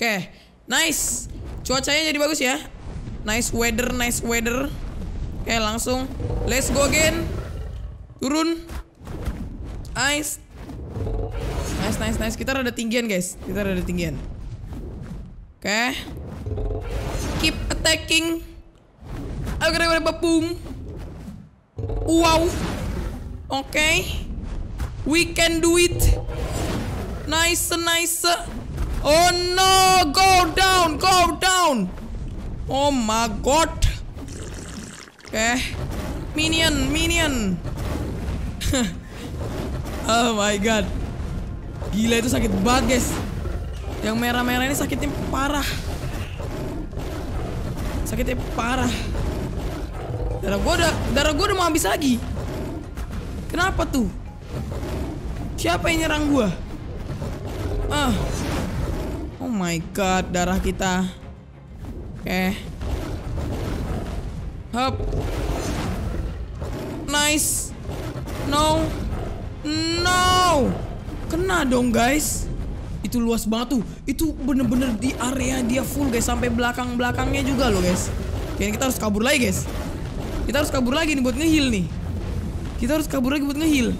Oke. Okay. Nice. Cuacanya jadi bagus ya. Nice weather, nice weather. Oke, okay, langsung. Let's go again. Turun. Nice. Nice, nice, nice. Kita rada tinggian, guys. Kita rada tinggian. Oke. Okay. Keep attacking. Agar-agar apa? boom. Wow. Oke. Okay. We can do it. Nice, nice. Oh no, go down, go down. Oh my god. Oke. Okay. Minion, minion. Oh my god. Gila itu sakit banget, guys. Yang merah-merah ini sakitnya parah. Sakitnya parah. Darah gue udah, darah gue udah mau habis lagi. Kenapa tuh? Siapa yang nyerang gue? Ah. Oh my god, darah kita. Oke. Eh. Okay. Hop. Nice. No. No! Kena dong guys. Itu luas banget tuh. Itu bener-bener di area dia full guys. Sampai belakang-belakangnya juga loh guys. Kayaknya kita harus kabur lagi guys. Kita harus kabur lagi nih buat ngehil nih. Kita harus kabur lagi buat ngehil.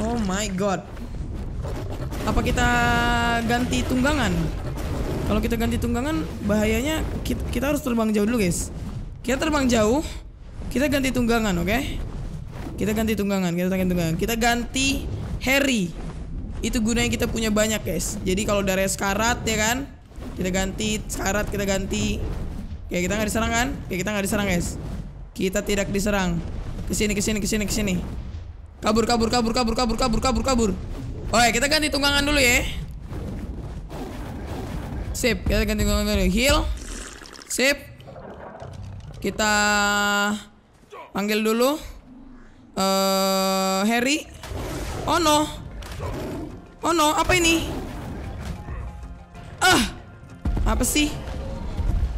Oh my god. Apa kita ganti tunggangan? Kalau kita ganti tunggangan bahayanya kita, kita harus terbang jauh dulu guys. Kita terbang jauh. Kita ganti tunggangan, oke? Okay? Kita ganti tunggangan, kita ganti tunggangan. Kita ganti Harry. Itu gunanya kita punya banyak, guys. Jadi kalau dari sekarat ya kan, kita ganti sekarat, kita ganti. Oke, kita nggak diserang kan? Oke, kita nggak diserang, guys. Kita tidak diserang. ke ke sini sini ke sini ke sini Kabur, kabur, kabur, kabur, kabur, kabur, kabur, kabur. Oke, kita ganti tunggangan dulu ya. Sip, kita ganti tunggangan dulu. Heal. Sip. Kita panggil dulu uh, Harry. Oh no. Oh no, apa ini? Ah. Apa sih?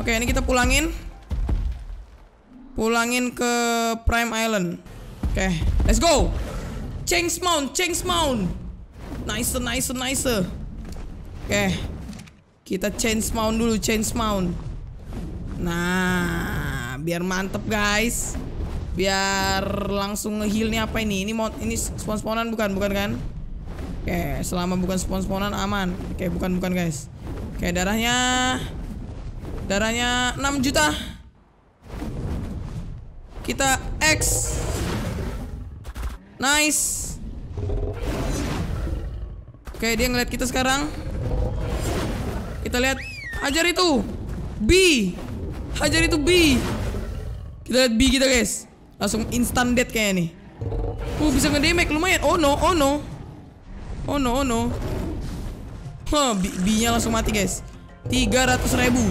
Oke, ini kita pulangin. Pulangin ke Prime Island. Oke, let's go. Change mount, change mount. Nice, nice, nice. Oke. Kita change mount dulu, change mount. Nah, biar mantep guys biar langsung ngeheal nih apa ini ini mod ini sponsponan bukan bukan kan oke selama bukan sponsponan aman oke bukan bukan guys oke darahnya darahnya 6 juta kita X nice oke dia ngeliat kita sekarang kita lihat hajar itu B hajar itu B kita lihat B kita guys Langsung instant dead kayaknya nih. Uh, bisa ngedamage lumayan. Oh no, oh no. Oh no, oh no. Huh, B-nya langsung mati, guys. 300 ribu.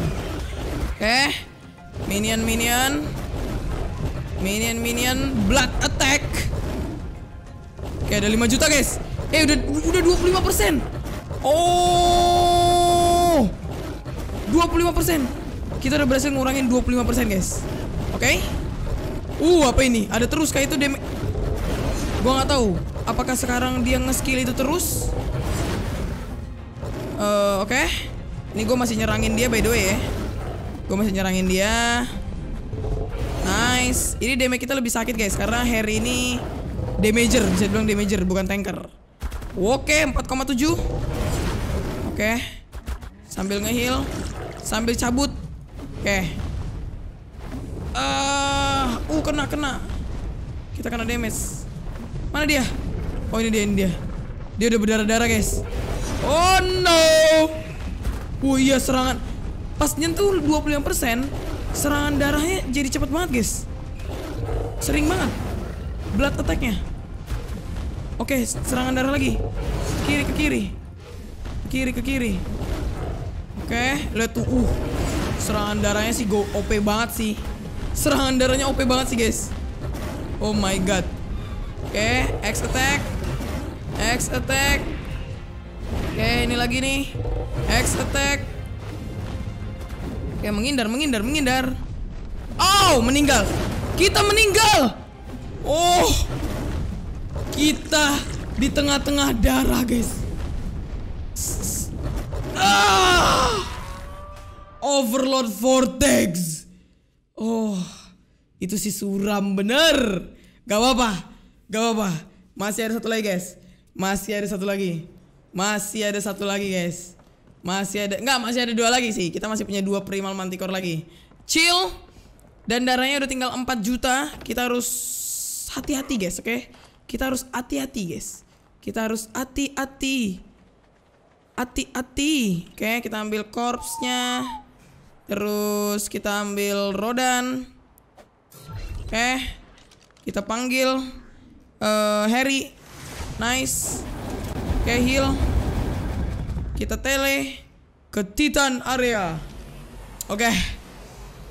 Oke. Eh, okay. Minion, minion. Minion, minion. Blood attack. Oke, okay, ada 5 juta, guys. Eh, udah udah 25%. Oh. 25%. Kita udah berhasil ngurangin 25%, guys. Oke. Okay? Uh, apa ini? Ada terus kayak itu damage. Gua nggak tahu. Apakah sekarang dia nge-skill itu terus? Uh, oke. Okay. Ini gue masih nyerangin dia by the way ya. Gue masih nyerangin dia. Nice. Ini damage kita lebih sakit guys karena Harry ini damager, bisa bilang damager bukan tanker. Oke, okay, 4,7. Oke. Okay. Sambil ngeheal, sambil cabut. Oke. Okay. Ah, uh, uh, kena kena. Kita kena damage. Mana dia? Oh ini dia ini dia. Dia udah berdarah-darah guys. Oh no. Oh iya serangan. Pas nyentuh 25% serangan darahnya jadi cepat banget guys. Sering banget. Blood attacknya. Oke, serangan darah lagi. kiri ke kiri. kiri ke kiri. Oke, lihat tuh. Uh, serangan darahnya sih go OP banget sih. Serangan darahnya OP banget sih guys Oh my god Oke okay, X attack X attack Oke okay, ini lagi nih X attack Oke okay, menghindar menghindar menghindar Oh meninggal Kita meninggal Oh Kita di tengah-tengah darah guys ah! Overlord Vortex Oh, itu si suram bener. Gak apa-apa, gak apa-apa. Masih ada satu lagi guys. Masih ada satu lagi. Masih ada satu lagi guys. Masih ada, enggak masih ada dua lagi sih. Kita masih punya dua primal mantikor lagi. Chill. Dan darahnya udah tinggal 4 juta. Kita harus hati-hati guys, oke? Okay? Kita harus hati-hati guys. Kita harus hati-hati. Hati-hati. Oke, okay, kita ambil korpsnya. Terus kita ambil Rodan. Oke. Eh, okay. Kita panggil uh, Harry. Nice. Oke, okay, heal. Kita tele ke Titan area. Oke. Okay.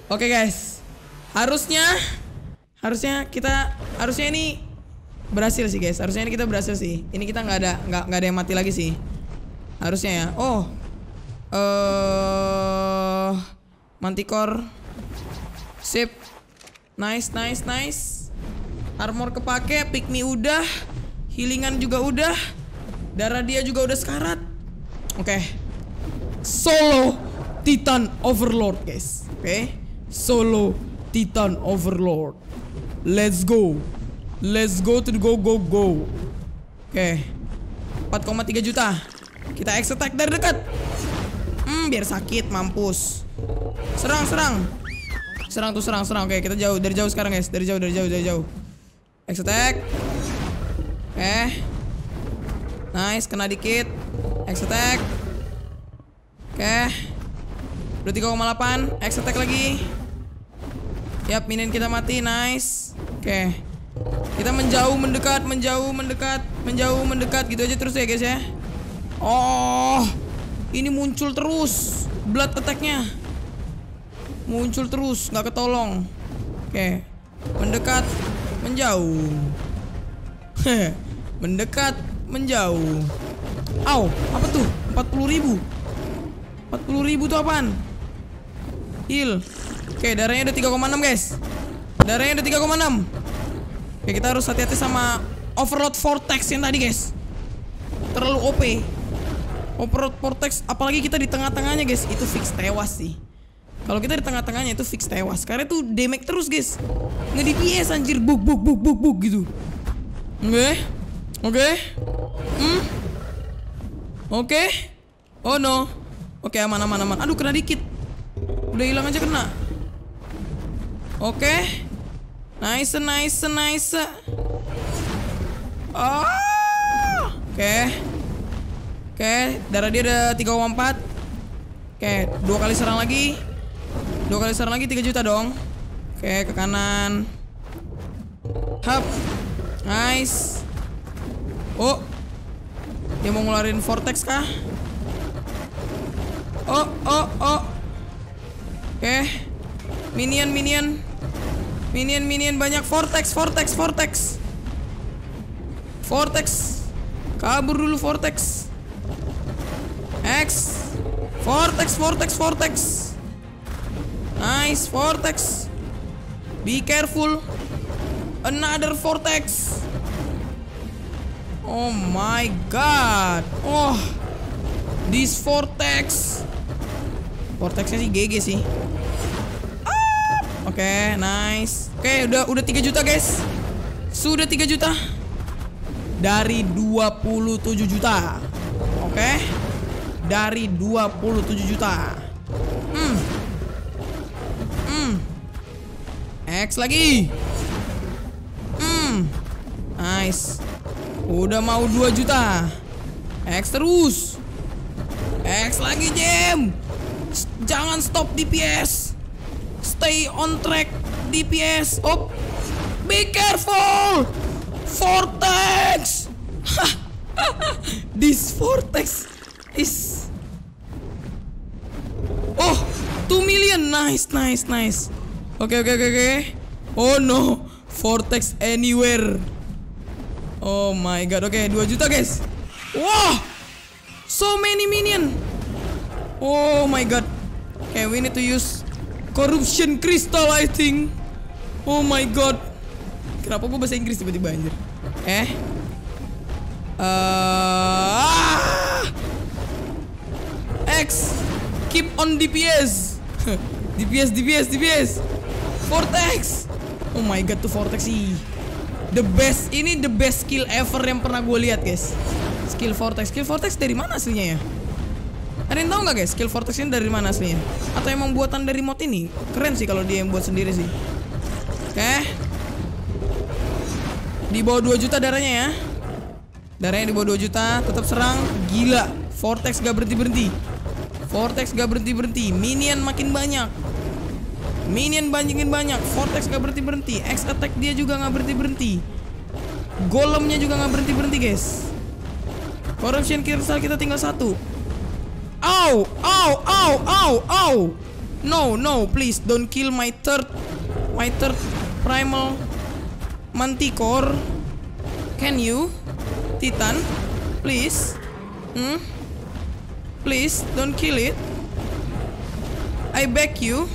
Oke, okay, guys. Harusnya harusnya kita harusnya ini berhasil sih, guys. Harusnya ini kita berhasil sih. Ini kita nggak ada nggak nggak ada yang mati lagi sih. Harusnya ya. Oh. Eh uh, Mantikor. Sip. Nice, nice, nice. Armor kepake, pikmi udah, healingan juga udah, darah dia juga udah sekarat. Oke. Okay. Solo Titan Overlord, guys. Oke. Okay. Solo Titan Overlord. Let's go. Let's go to the go go go. Oke. Okay. 4,3 juta. Kita exit attack dari dekat. Hmm, biar sakit mampus. Serang, serang. Serang tuh serang, serang. Oke, kita jauh dari jauh sekarang, guys. Dari jauh, dari jauh, dari jauh. X attack. Eh. Nice, kena dikit. X attack. Oke. Udah 3,8. X attack lagi. Yap, minin kita mati. Nice. Oke. Kita menjauh, mendekat, menjauh, mendekat, menjauh, mendekat gitu aja terus ya, guys ya. Oh. Ini muncul terus blood attack-nya. Muncul terus, nggak ketolong. Oke. Mendekat, menjauh. mendekat, menjauh. Aw, apa tuh? puluh ribu. 40 ribu tuh apaan? Heal. Oke, darahnya udah 3,6 guys. Darahnya udah 3,6. Oke, kita harus hati-hati sama overload vortex yang tadi guys. Terlalu OP. Overload vortex, apalagi kita di tengah-tengahnya guys, itu fix tewas sih. Kalau kita di tengah-tengahnya itu fix tewas. Karena itu damage terus, guys. Nggak DPS anjir buk buk buk buk buk gitu. Oke. Okay. Oke. Okay. Hmm. Oke. Okay. Oh no. Oke, okay, aman aman aman. Aduh, kena dikit. Udah hilang aja kena. Oke. Okay. Nice, nice, nice. Oh. Oke. Okay. Oke, okay. darah dia ada empat. Oke, okay. dua kali serang lagi. Dua kali saran lagi 3 juta dong. Oke, ke kanan. Hap. Nice. Oh. Dia mau ngeluarin vortex kah? Oh, oh, oh. Oke. Minion, minion. Minion, minion banyak vortex, vortex, vortex. Vortex. Kabur dulu vortex. X. Vortex, vortex, vortex. Nice, vortex. Be careful. Another vortex. Oh my god. Oh. This vortex. Vortexnya sih GG sih. Ah, oke, okay, nice. Oke, okay, udah udah 3 juta, guys. Sudah 3 juta. Dari 27 juta. Oke. Okay? Dari 27 juta. Next lagi. Hmm. Nice. Udah mau 2 juta. X terus. X lagi, S Jangan stop DPS. Stay on track DPS. Op. Be careful. Vortex. This vortex is Oh, 2 million. Nice, nice, nice. Oke, oke, oke, oke. Oh no, vortex anywhere. Oh my god. Oke, okay, 2 juta, guys. Wow. So many minion. Oh my god. Okay, we need to use corruption crystal I think. Oh my god. Kenapa gue bahasa Inggris tiba-tiba anjir? Eh. Uh, X keep on DPS. DPS DPS DPS. Vortex. Oh my god tuh Vortex sih. The best ini the best skill ever yang pernah gue lihat guys. Skill Vortex. Skill Vortex dari mana aslinya ya? Kalian yang tahu nggak guys skill Vortex ini dari mana aslinya? Atau emang buatan dari mod ini? Keren sih kalau dia yang buat sendiri sih. Oke. Okay. Di bawah 2 juta darahnya ya. Darahnya di bawah 2 juta, tetap serang. Gila, Vortex gak berhenti-berhenti. Vortex gak berhenti-berhenti, minion makin banyak. Minion banjingin banyak. Vortex gak berhenti berhenti. X attack dia juga gak berhenti berhenti. Golemnya juga gak berhenti berhenti guys. Corruption crystal kita tinggal satu. Ow, ow, ow, ow, ow. No, no, please don't kill my third, my third primal manticore. Can you, Titan? Please, hmm? Please don't kill it. I beg you.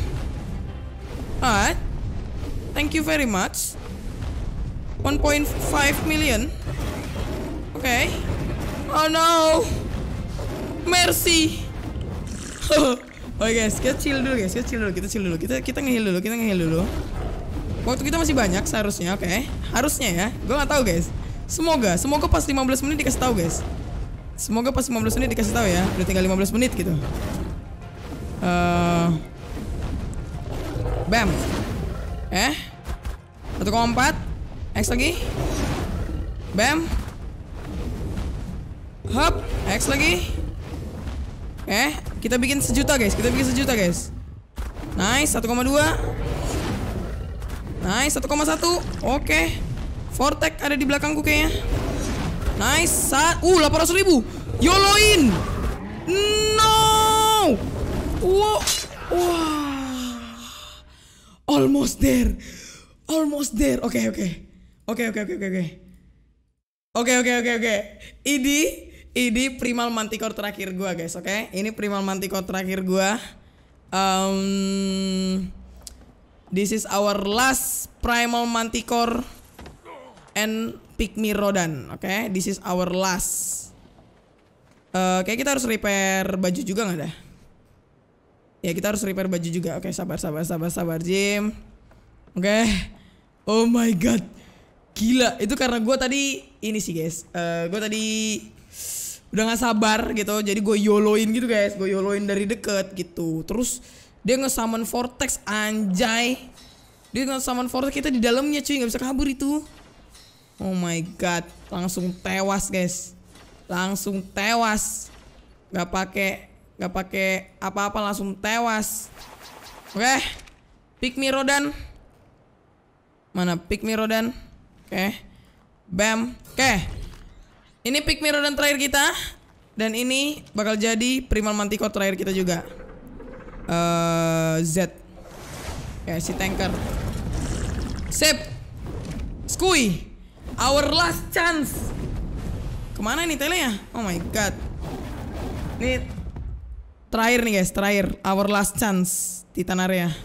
Alright. Thank you very much. 1.5 million. Okay. Oh no. Mercy. Oke okay guys, kita chill dulu guys, kita chill dulu, kita chill dulu, kita kita ngehil dulu, kita ngehil dulu. Waktu kita masih banyak seharusnya, oke? Okay? Harusnya ya, gue nggak tahu guys. Semoga, semoga pas 15 menit dikasih tahu guys. Semoga pas 15 menit dikasih tahu ya, udah tinggal 15 menit gitu. Uh, Bam. Eh? 1,4. X lagi. Bam. Hop. X lagi. Eh, kita bikin sejuta guys. Kita bikin sejuta guys. Nice, 1,2. Nice, 1,1. Oke. Okay. Vortex ada di belakangku kayaknya. Nice. Sa uh, 800 ribu. Yoloin. No. Wow. Wow. Almost there. Almost there. Oke, oke oke. Oke, oke, oke, oke. Oke, oke, oke, oke. Ini ini primal mantikor terakhir gua, guys, oke? Okay? Ini primal mantikor terakhir gua. Um, this is our last primal mantikor and pick me rodan, oke? Okay? This is our last. Uh, kita harus repair baju juga nggak ada? Ya kita harus repair baju juga. Oke, sabar, sabar, sabar, sabar, Jim. Oke. Oh my god. Gila, itu karena gue tadi ini sih guys. Uh, eh, gue tadi udah gak sabar gitu. Jadi gue yoloin gitu guys. Gue yoloin dari deket gitu. Terus dia nge-summon vortex anjay. Dia nge-summon vortex kita di dalamnya cuy, Gak bisa kabur itu. Oh my god, langsung tewas guys. Langsung tewas. Gak pakai Gak pakai apa-apa langsung tewas. Oke. Okay. Pick me Rodan. Mana pick me Rodan? Oke. Okay. Bam. Oke. Okay. Ini pick me Rodan terakhir kita. Dan ini bakal jadi primal mantiko terakhir kita juga. Uh, Z. Oke, okay, si tanker. Sip. Skui. Our last chance. Kemana nih telenya? Oh my god. Nih Terakhir nih guys, terakhir. Our last chance Titan Area.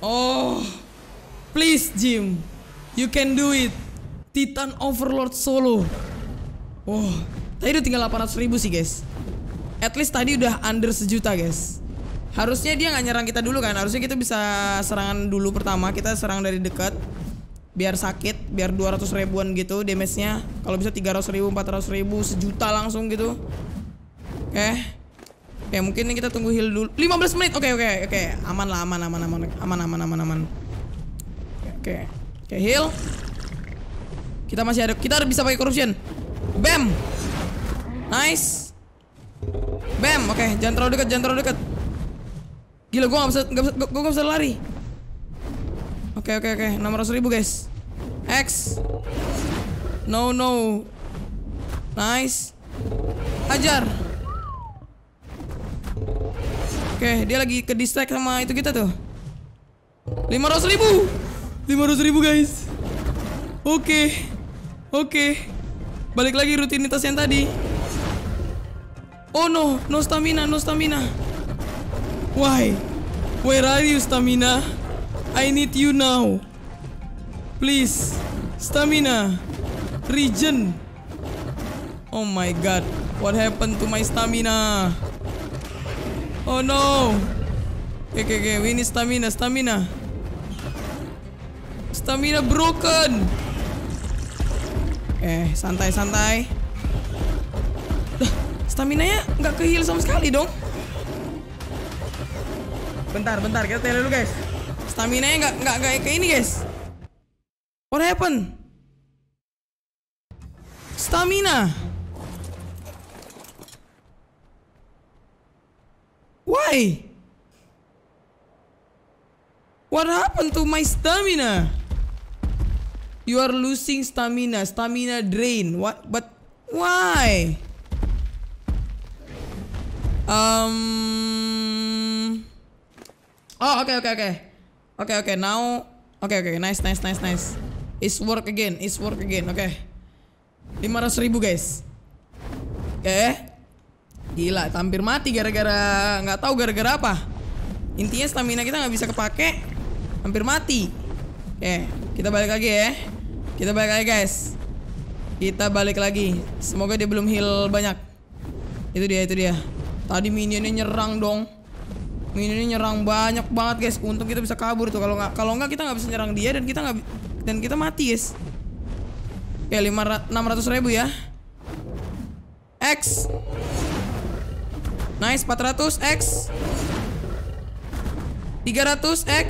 Oh. Please Jim. You can do it. Titan Overlord solo. Oh, tadi udah tinggal 800 ribu sih guys. At least tadi udah under sejuta guys. Harusnya dia nggak nyerang kita dulu kan. Harusnya kita bisa serangan dulu pertama. Kita serang dari dekat. Biar sakit, biar 200 ribuan gitu damage-nya. Kalau bisa 300 ribu, 400 ribu, sejuta langsung gitu. Oke. Okay. Oke, okay, mungkin kita tunggu heal dulu. 15 menit. Oke, okay, oke, okay, oke. Okay. Aman lah, aman, aman, aman. Aman, aman, aman, aman. Oke. Okay, oke, okay. heal. Kita masih ada kita bisa pakai corruption. Bam. Nice. Bam. Oke, okay. jangan terlalu dekat, jangan terlalu dekat. Gila, gua nggak bisa nggak bisa gua bisa lari. Oke, okay, oke, okay, oke. Okay. 600 guys. X. No, no. Nice. Ajar. Oke, dia lagi ke distract sama itu kita tuh. 500 ribu. 500 ribu guys. Oke. Oke. Balik lagi rutinitas yang tadi. Oh no, no stamina, no stamina. Why? Where are you stamina? I need you now. Please. Stamina. Regen. Oh my god. What happened to my stamina? Oh no! Okay, okay, okay. We stamina, stamina. Stamina broken! Eh, santai, santai. stamina-nya nggak kehil sama sekali dong. Bentar, bentar. Kita tanya dulu, guys. Stamina-nya nggak nggak kayak ini, guys. What happened? Stamina. Why? What happened to my stamina? You are losing stamina. Stamina drain. What? But why? Um. Oh, okay, okay, okay. Okay, okay. Now, okay, okay. Nice, nice, nice, nice. It's work again. It's work again. Okay. 500 ribu guys. Okay. Eh? Gila, hampir mati gara-gara nggak -gara, tahu gara-gara apa. Intinya stamina kita nggak bisa kepake, hampir mati. Oke, kita balik lagi ya. Kita balik lagi guys. Kita balik lagi. Semoga dia belum heal banyak. Itu dia, itu dia. Tadi minionnya nyerang dong. Minionnya nyerang banyak banget guys. Untung kita bisa kabur tuh. Kalau nggak, kalau nggak kita nggak bisa nyerang dia dan kita nggak dan kita mati guys. Oke, lima ratus ribu ya. X. Nice, 400x. 300x.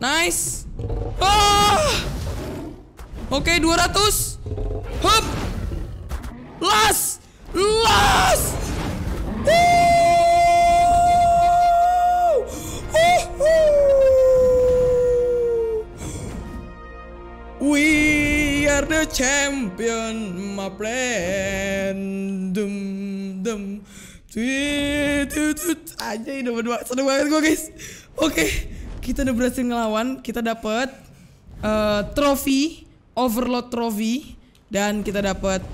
Nice. Ah! Oke, okay, 200. Hop. Last. Last. We are the champion, my friend them tweet tweet aja ini berdua seru banget gue guys oke kita udah berhasil ngelawan kita dapat uh, eh, trofi overload trofi dan kita dapat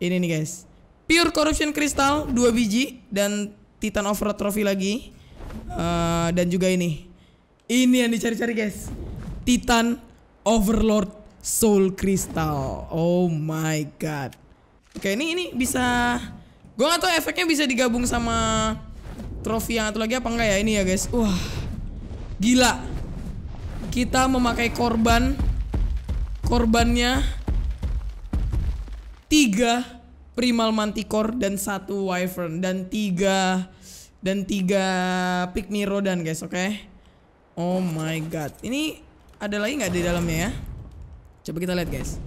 ini nih guys pure corruption crystal dua biji dan titan overload trofi lagi eh, dan juga ini ini yang dicari-cari guys titan overlord soul crystal oh my god oke ini ini bisa Gue gak tau efeknya bisa digabung sama trofi yang satu lagi apa enggak ya ini ya guys. Wah, gila. Kita memakai korban. Korbannya tiga primal manticore dan satu wyvern dan tiga dan tiga pikmi rodan guys, oke? Okay? Oh my god, ini ada lagi gak di dalamnya ya? Coba kita lihat guys.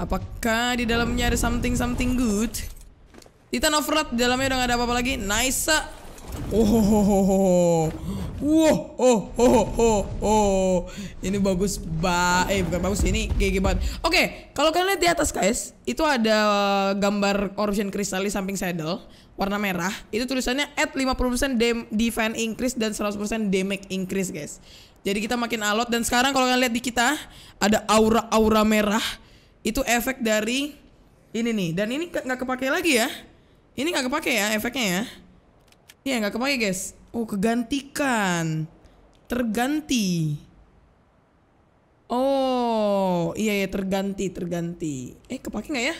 Apakah di dalamnya ada something something good? Titan overload di dalamnya udah gak ada apa-apa lagi. Nice. Oh, oh, oh, oh. Wow, oh, oh, oh, oh. Ini bagus ba eh bukan bagus ini kayak banget. Oke, okay, kalau kalian lihat di atas guys, itu ada gambar corruption crystal di samping saddle warna merah. Itu tulisannya at 50% defense increase dan 100% damage increase guys. Jadi kita makin alot dan sekarang kalau kalian lihat di kita ada aura-aura merah. Itu efek dari ini nih dan ini nggak kepake lagi ya ini nggak kepake ya efeknya ya. Iya nggak kepake guys. Oh kegantikan. Terganti. Oh iya ya terganti terganti. Eh kepake nggak ya?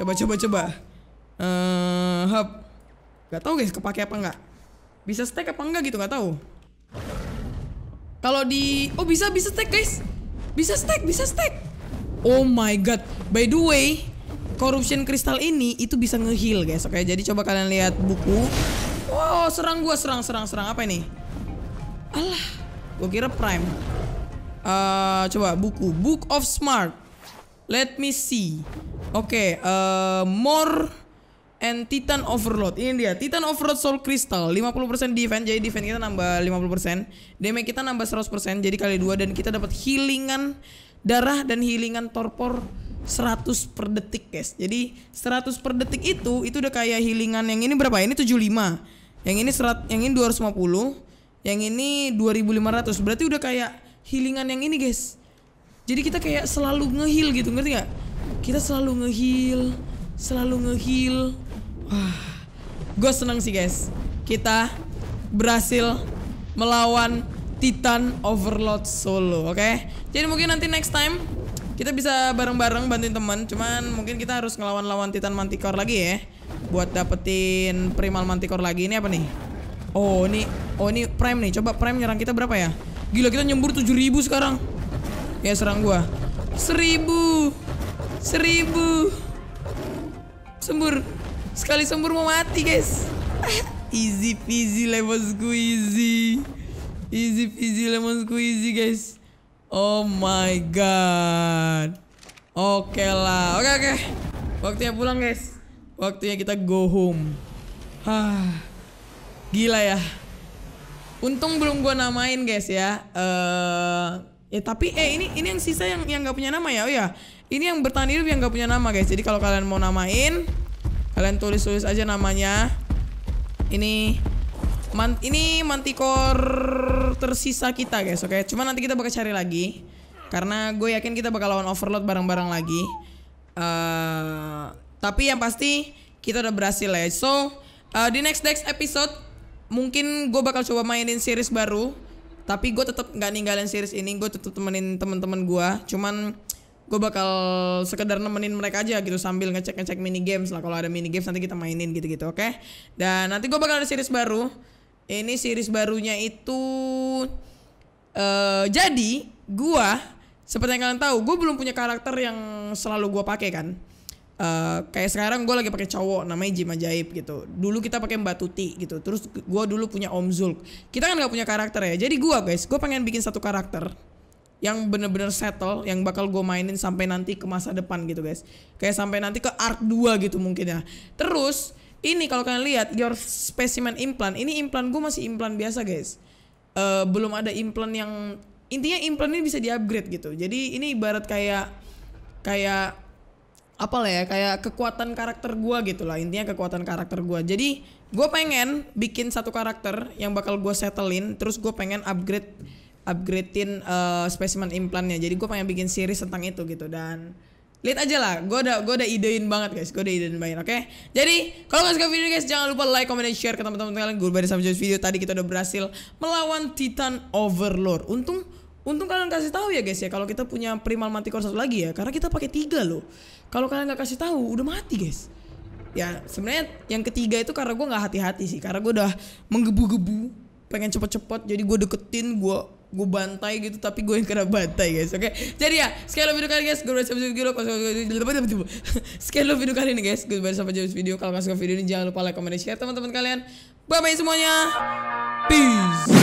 Coba coba coba. Eh uh, Gak tau guys kepake apa nggak. Bisa stack apa enggak gitu nggak tau? Kalau di oh bisa bisa stack guys. Bisa stack bisa stack. Oh my god. By the way, corruption kristal ini itu bisa ngehil guys. Oke, jadi coba kalian lihat buku. Wow, serang gua, serang, serang, serang apa ini? Alah, gua kira prime. Uh, coba buku, Book of Smart. Let me see. Oke, okay, uh, eh, more and Titan Overload. Ini dia, Titan Overload Soul Crystal. 50% defense, jadi defense kita nambah 50%. Damage kita nambah 100%, jadi kali dua dan kita dapat healingan darah dan healingan torpor 100 per detik guys jadi 100 per detik itu itu udah kayak healingan yang ini berapa ini 75 yang ini serat yang ini 250 yang ini 2500 berarti udah kayak healingan yang ini guys jadi kita kayak selalu ngehil gitu ngerti nggak kita selalu ngehil selalu ngehil wah gue seneng sih guys kita berhasil melawan Titan Overlord solo oke okay? jadi mungkin nanti next time kita bisa bareng-bareng bantuin teman cuman mungkin kita harus ngelawan-lawan titan mantikor lagi ya buat dapetin primal mantikor lagi ini apa nih oh ini oh ini prime nih coba prime nyerang kita berapa ya gila kita nyembur 7000 sekarang ya serang gua 1000 1000 sembur sekali sembur mau mati guys easy peasy lemon squeezy easy peasy lemon squeezy guys Oh my god. Oke okay lah. Oke okay, oke. Okay. Waktunya pulang guys. Waktunya kita go home. Hah, Gila ya. Untung belum gua namain guys ya. Eh uh, ya tapi eh ini ini yang sisa yang yang nggak punya nama ya. Oh ya. Ini yang bertahan hidup yang gak punya nama guys. Jadi kalau kalian mau namain kalian tulis-tulis aja namanya. Ini Man ini mantikor tersisa kita guys, oke. Okay? Cuma nanti kita bakal cari lagi karena gue yakin kita bakal lawan overload bareng-bareng lagi. Uh, tapi yang pasti kita udah berhasil ya. So uh, di next next episode mungkin gue bakal coba mainin series baru. Tapi gue tetap nggak ninggalin series ini. Gue tetap temenin temen-temen gue. Cuman gue bakal sekedar nemenin mereka aja gitu sambil ngecek ngecek mini games lah. Kalau ada mini games nanti kita mainin gitu gitu, oke? Okay? Dan nanti gue bakal ada series baru. Ini series barunya itu uh, jadi gua seperti yang kalian tahu, gua belum punya karakter yang selalu gua pakai kan. Uh, kayak sekarang gua lagi pakai cowok namanya Jim Ajaib gitu. Dulu kita pakai Mbak Tuti gitu. Terus gua dulu punya Om Zulk. Kita kan nggak punya karakter ya. Jadi gua guys, gua pengen bikin satu karakter yang bener-bener settle, yang bakal gue mainin sampai nanti ke masa depan gitu guys. Kayak sampai nanti ke art 2 gitu mungkin ya. Terus ini kalau kalian lihat your specimen implant, ini implant gue masih implant biasa guys. Uh, belum ada implant yang intinya implant ini bisa diupgrade gitu. Jadi ini ibarat kayak kayak apa lah ya kayak kekuatan karakter gue gitu lah intinya kekuatan karakter gue jadi gue pengen bikin satu karakter yang bakal gue settlein terus gue pengen upgrade upgradein uh, specimen implantnya jadi gue pengen bikin series tentang itu gitu dan lihat aja lah gue udah gue udah idein banget guys gue udah idein banget oke okay? jadi kalau nggak suka video guys jangan lupa like comment dan share ke teman-teman kalian gue berbeda sama video tadi kita udah berhasil melawan Titan Overlord untung untung kalian kasih tahu ya guys ya kalau kita punya primal manticore satu lagi ya karena kita pakai tiga loh kalau kalian nggak kasih tahu udah mati guys ya sebenarnya yang ketiga itu karena gue nggak hati-hati sih karena gue udah menggebu-gebu pengen cepet-cepet jadi gue deketin gue gue bantai gitu tapi gue yang kena bantai guys oke jadi ya sekali lebih video kali guys gue udah sampai video sekali lebih video kali ini guys gue udah sampai jumpa video kalau kalian suka video ini jangan lupa like comment dan share teman-teman kalian bye bye semuanya peace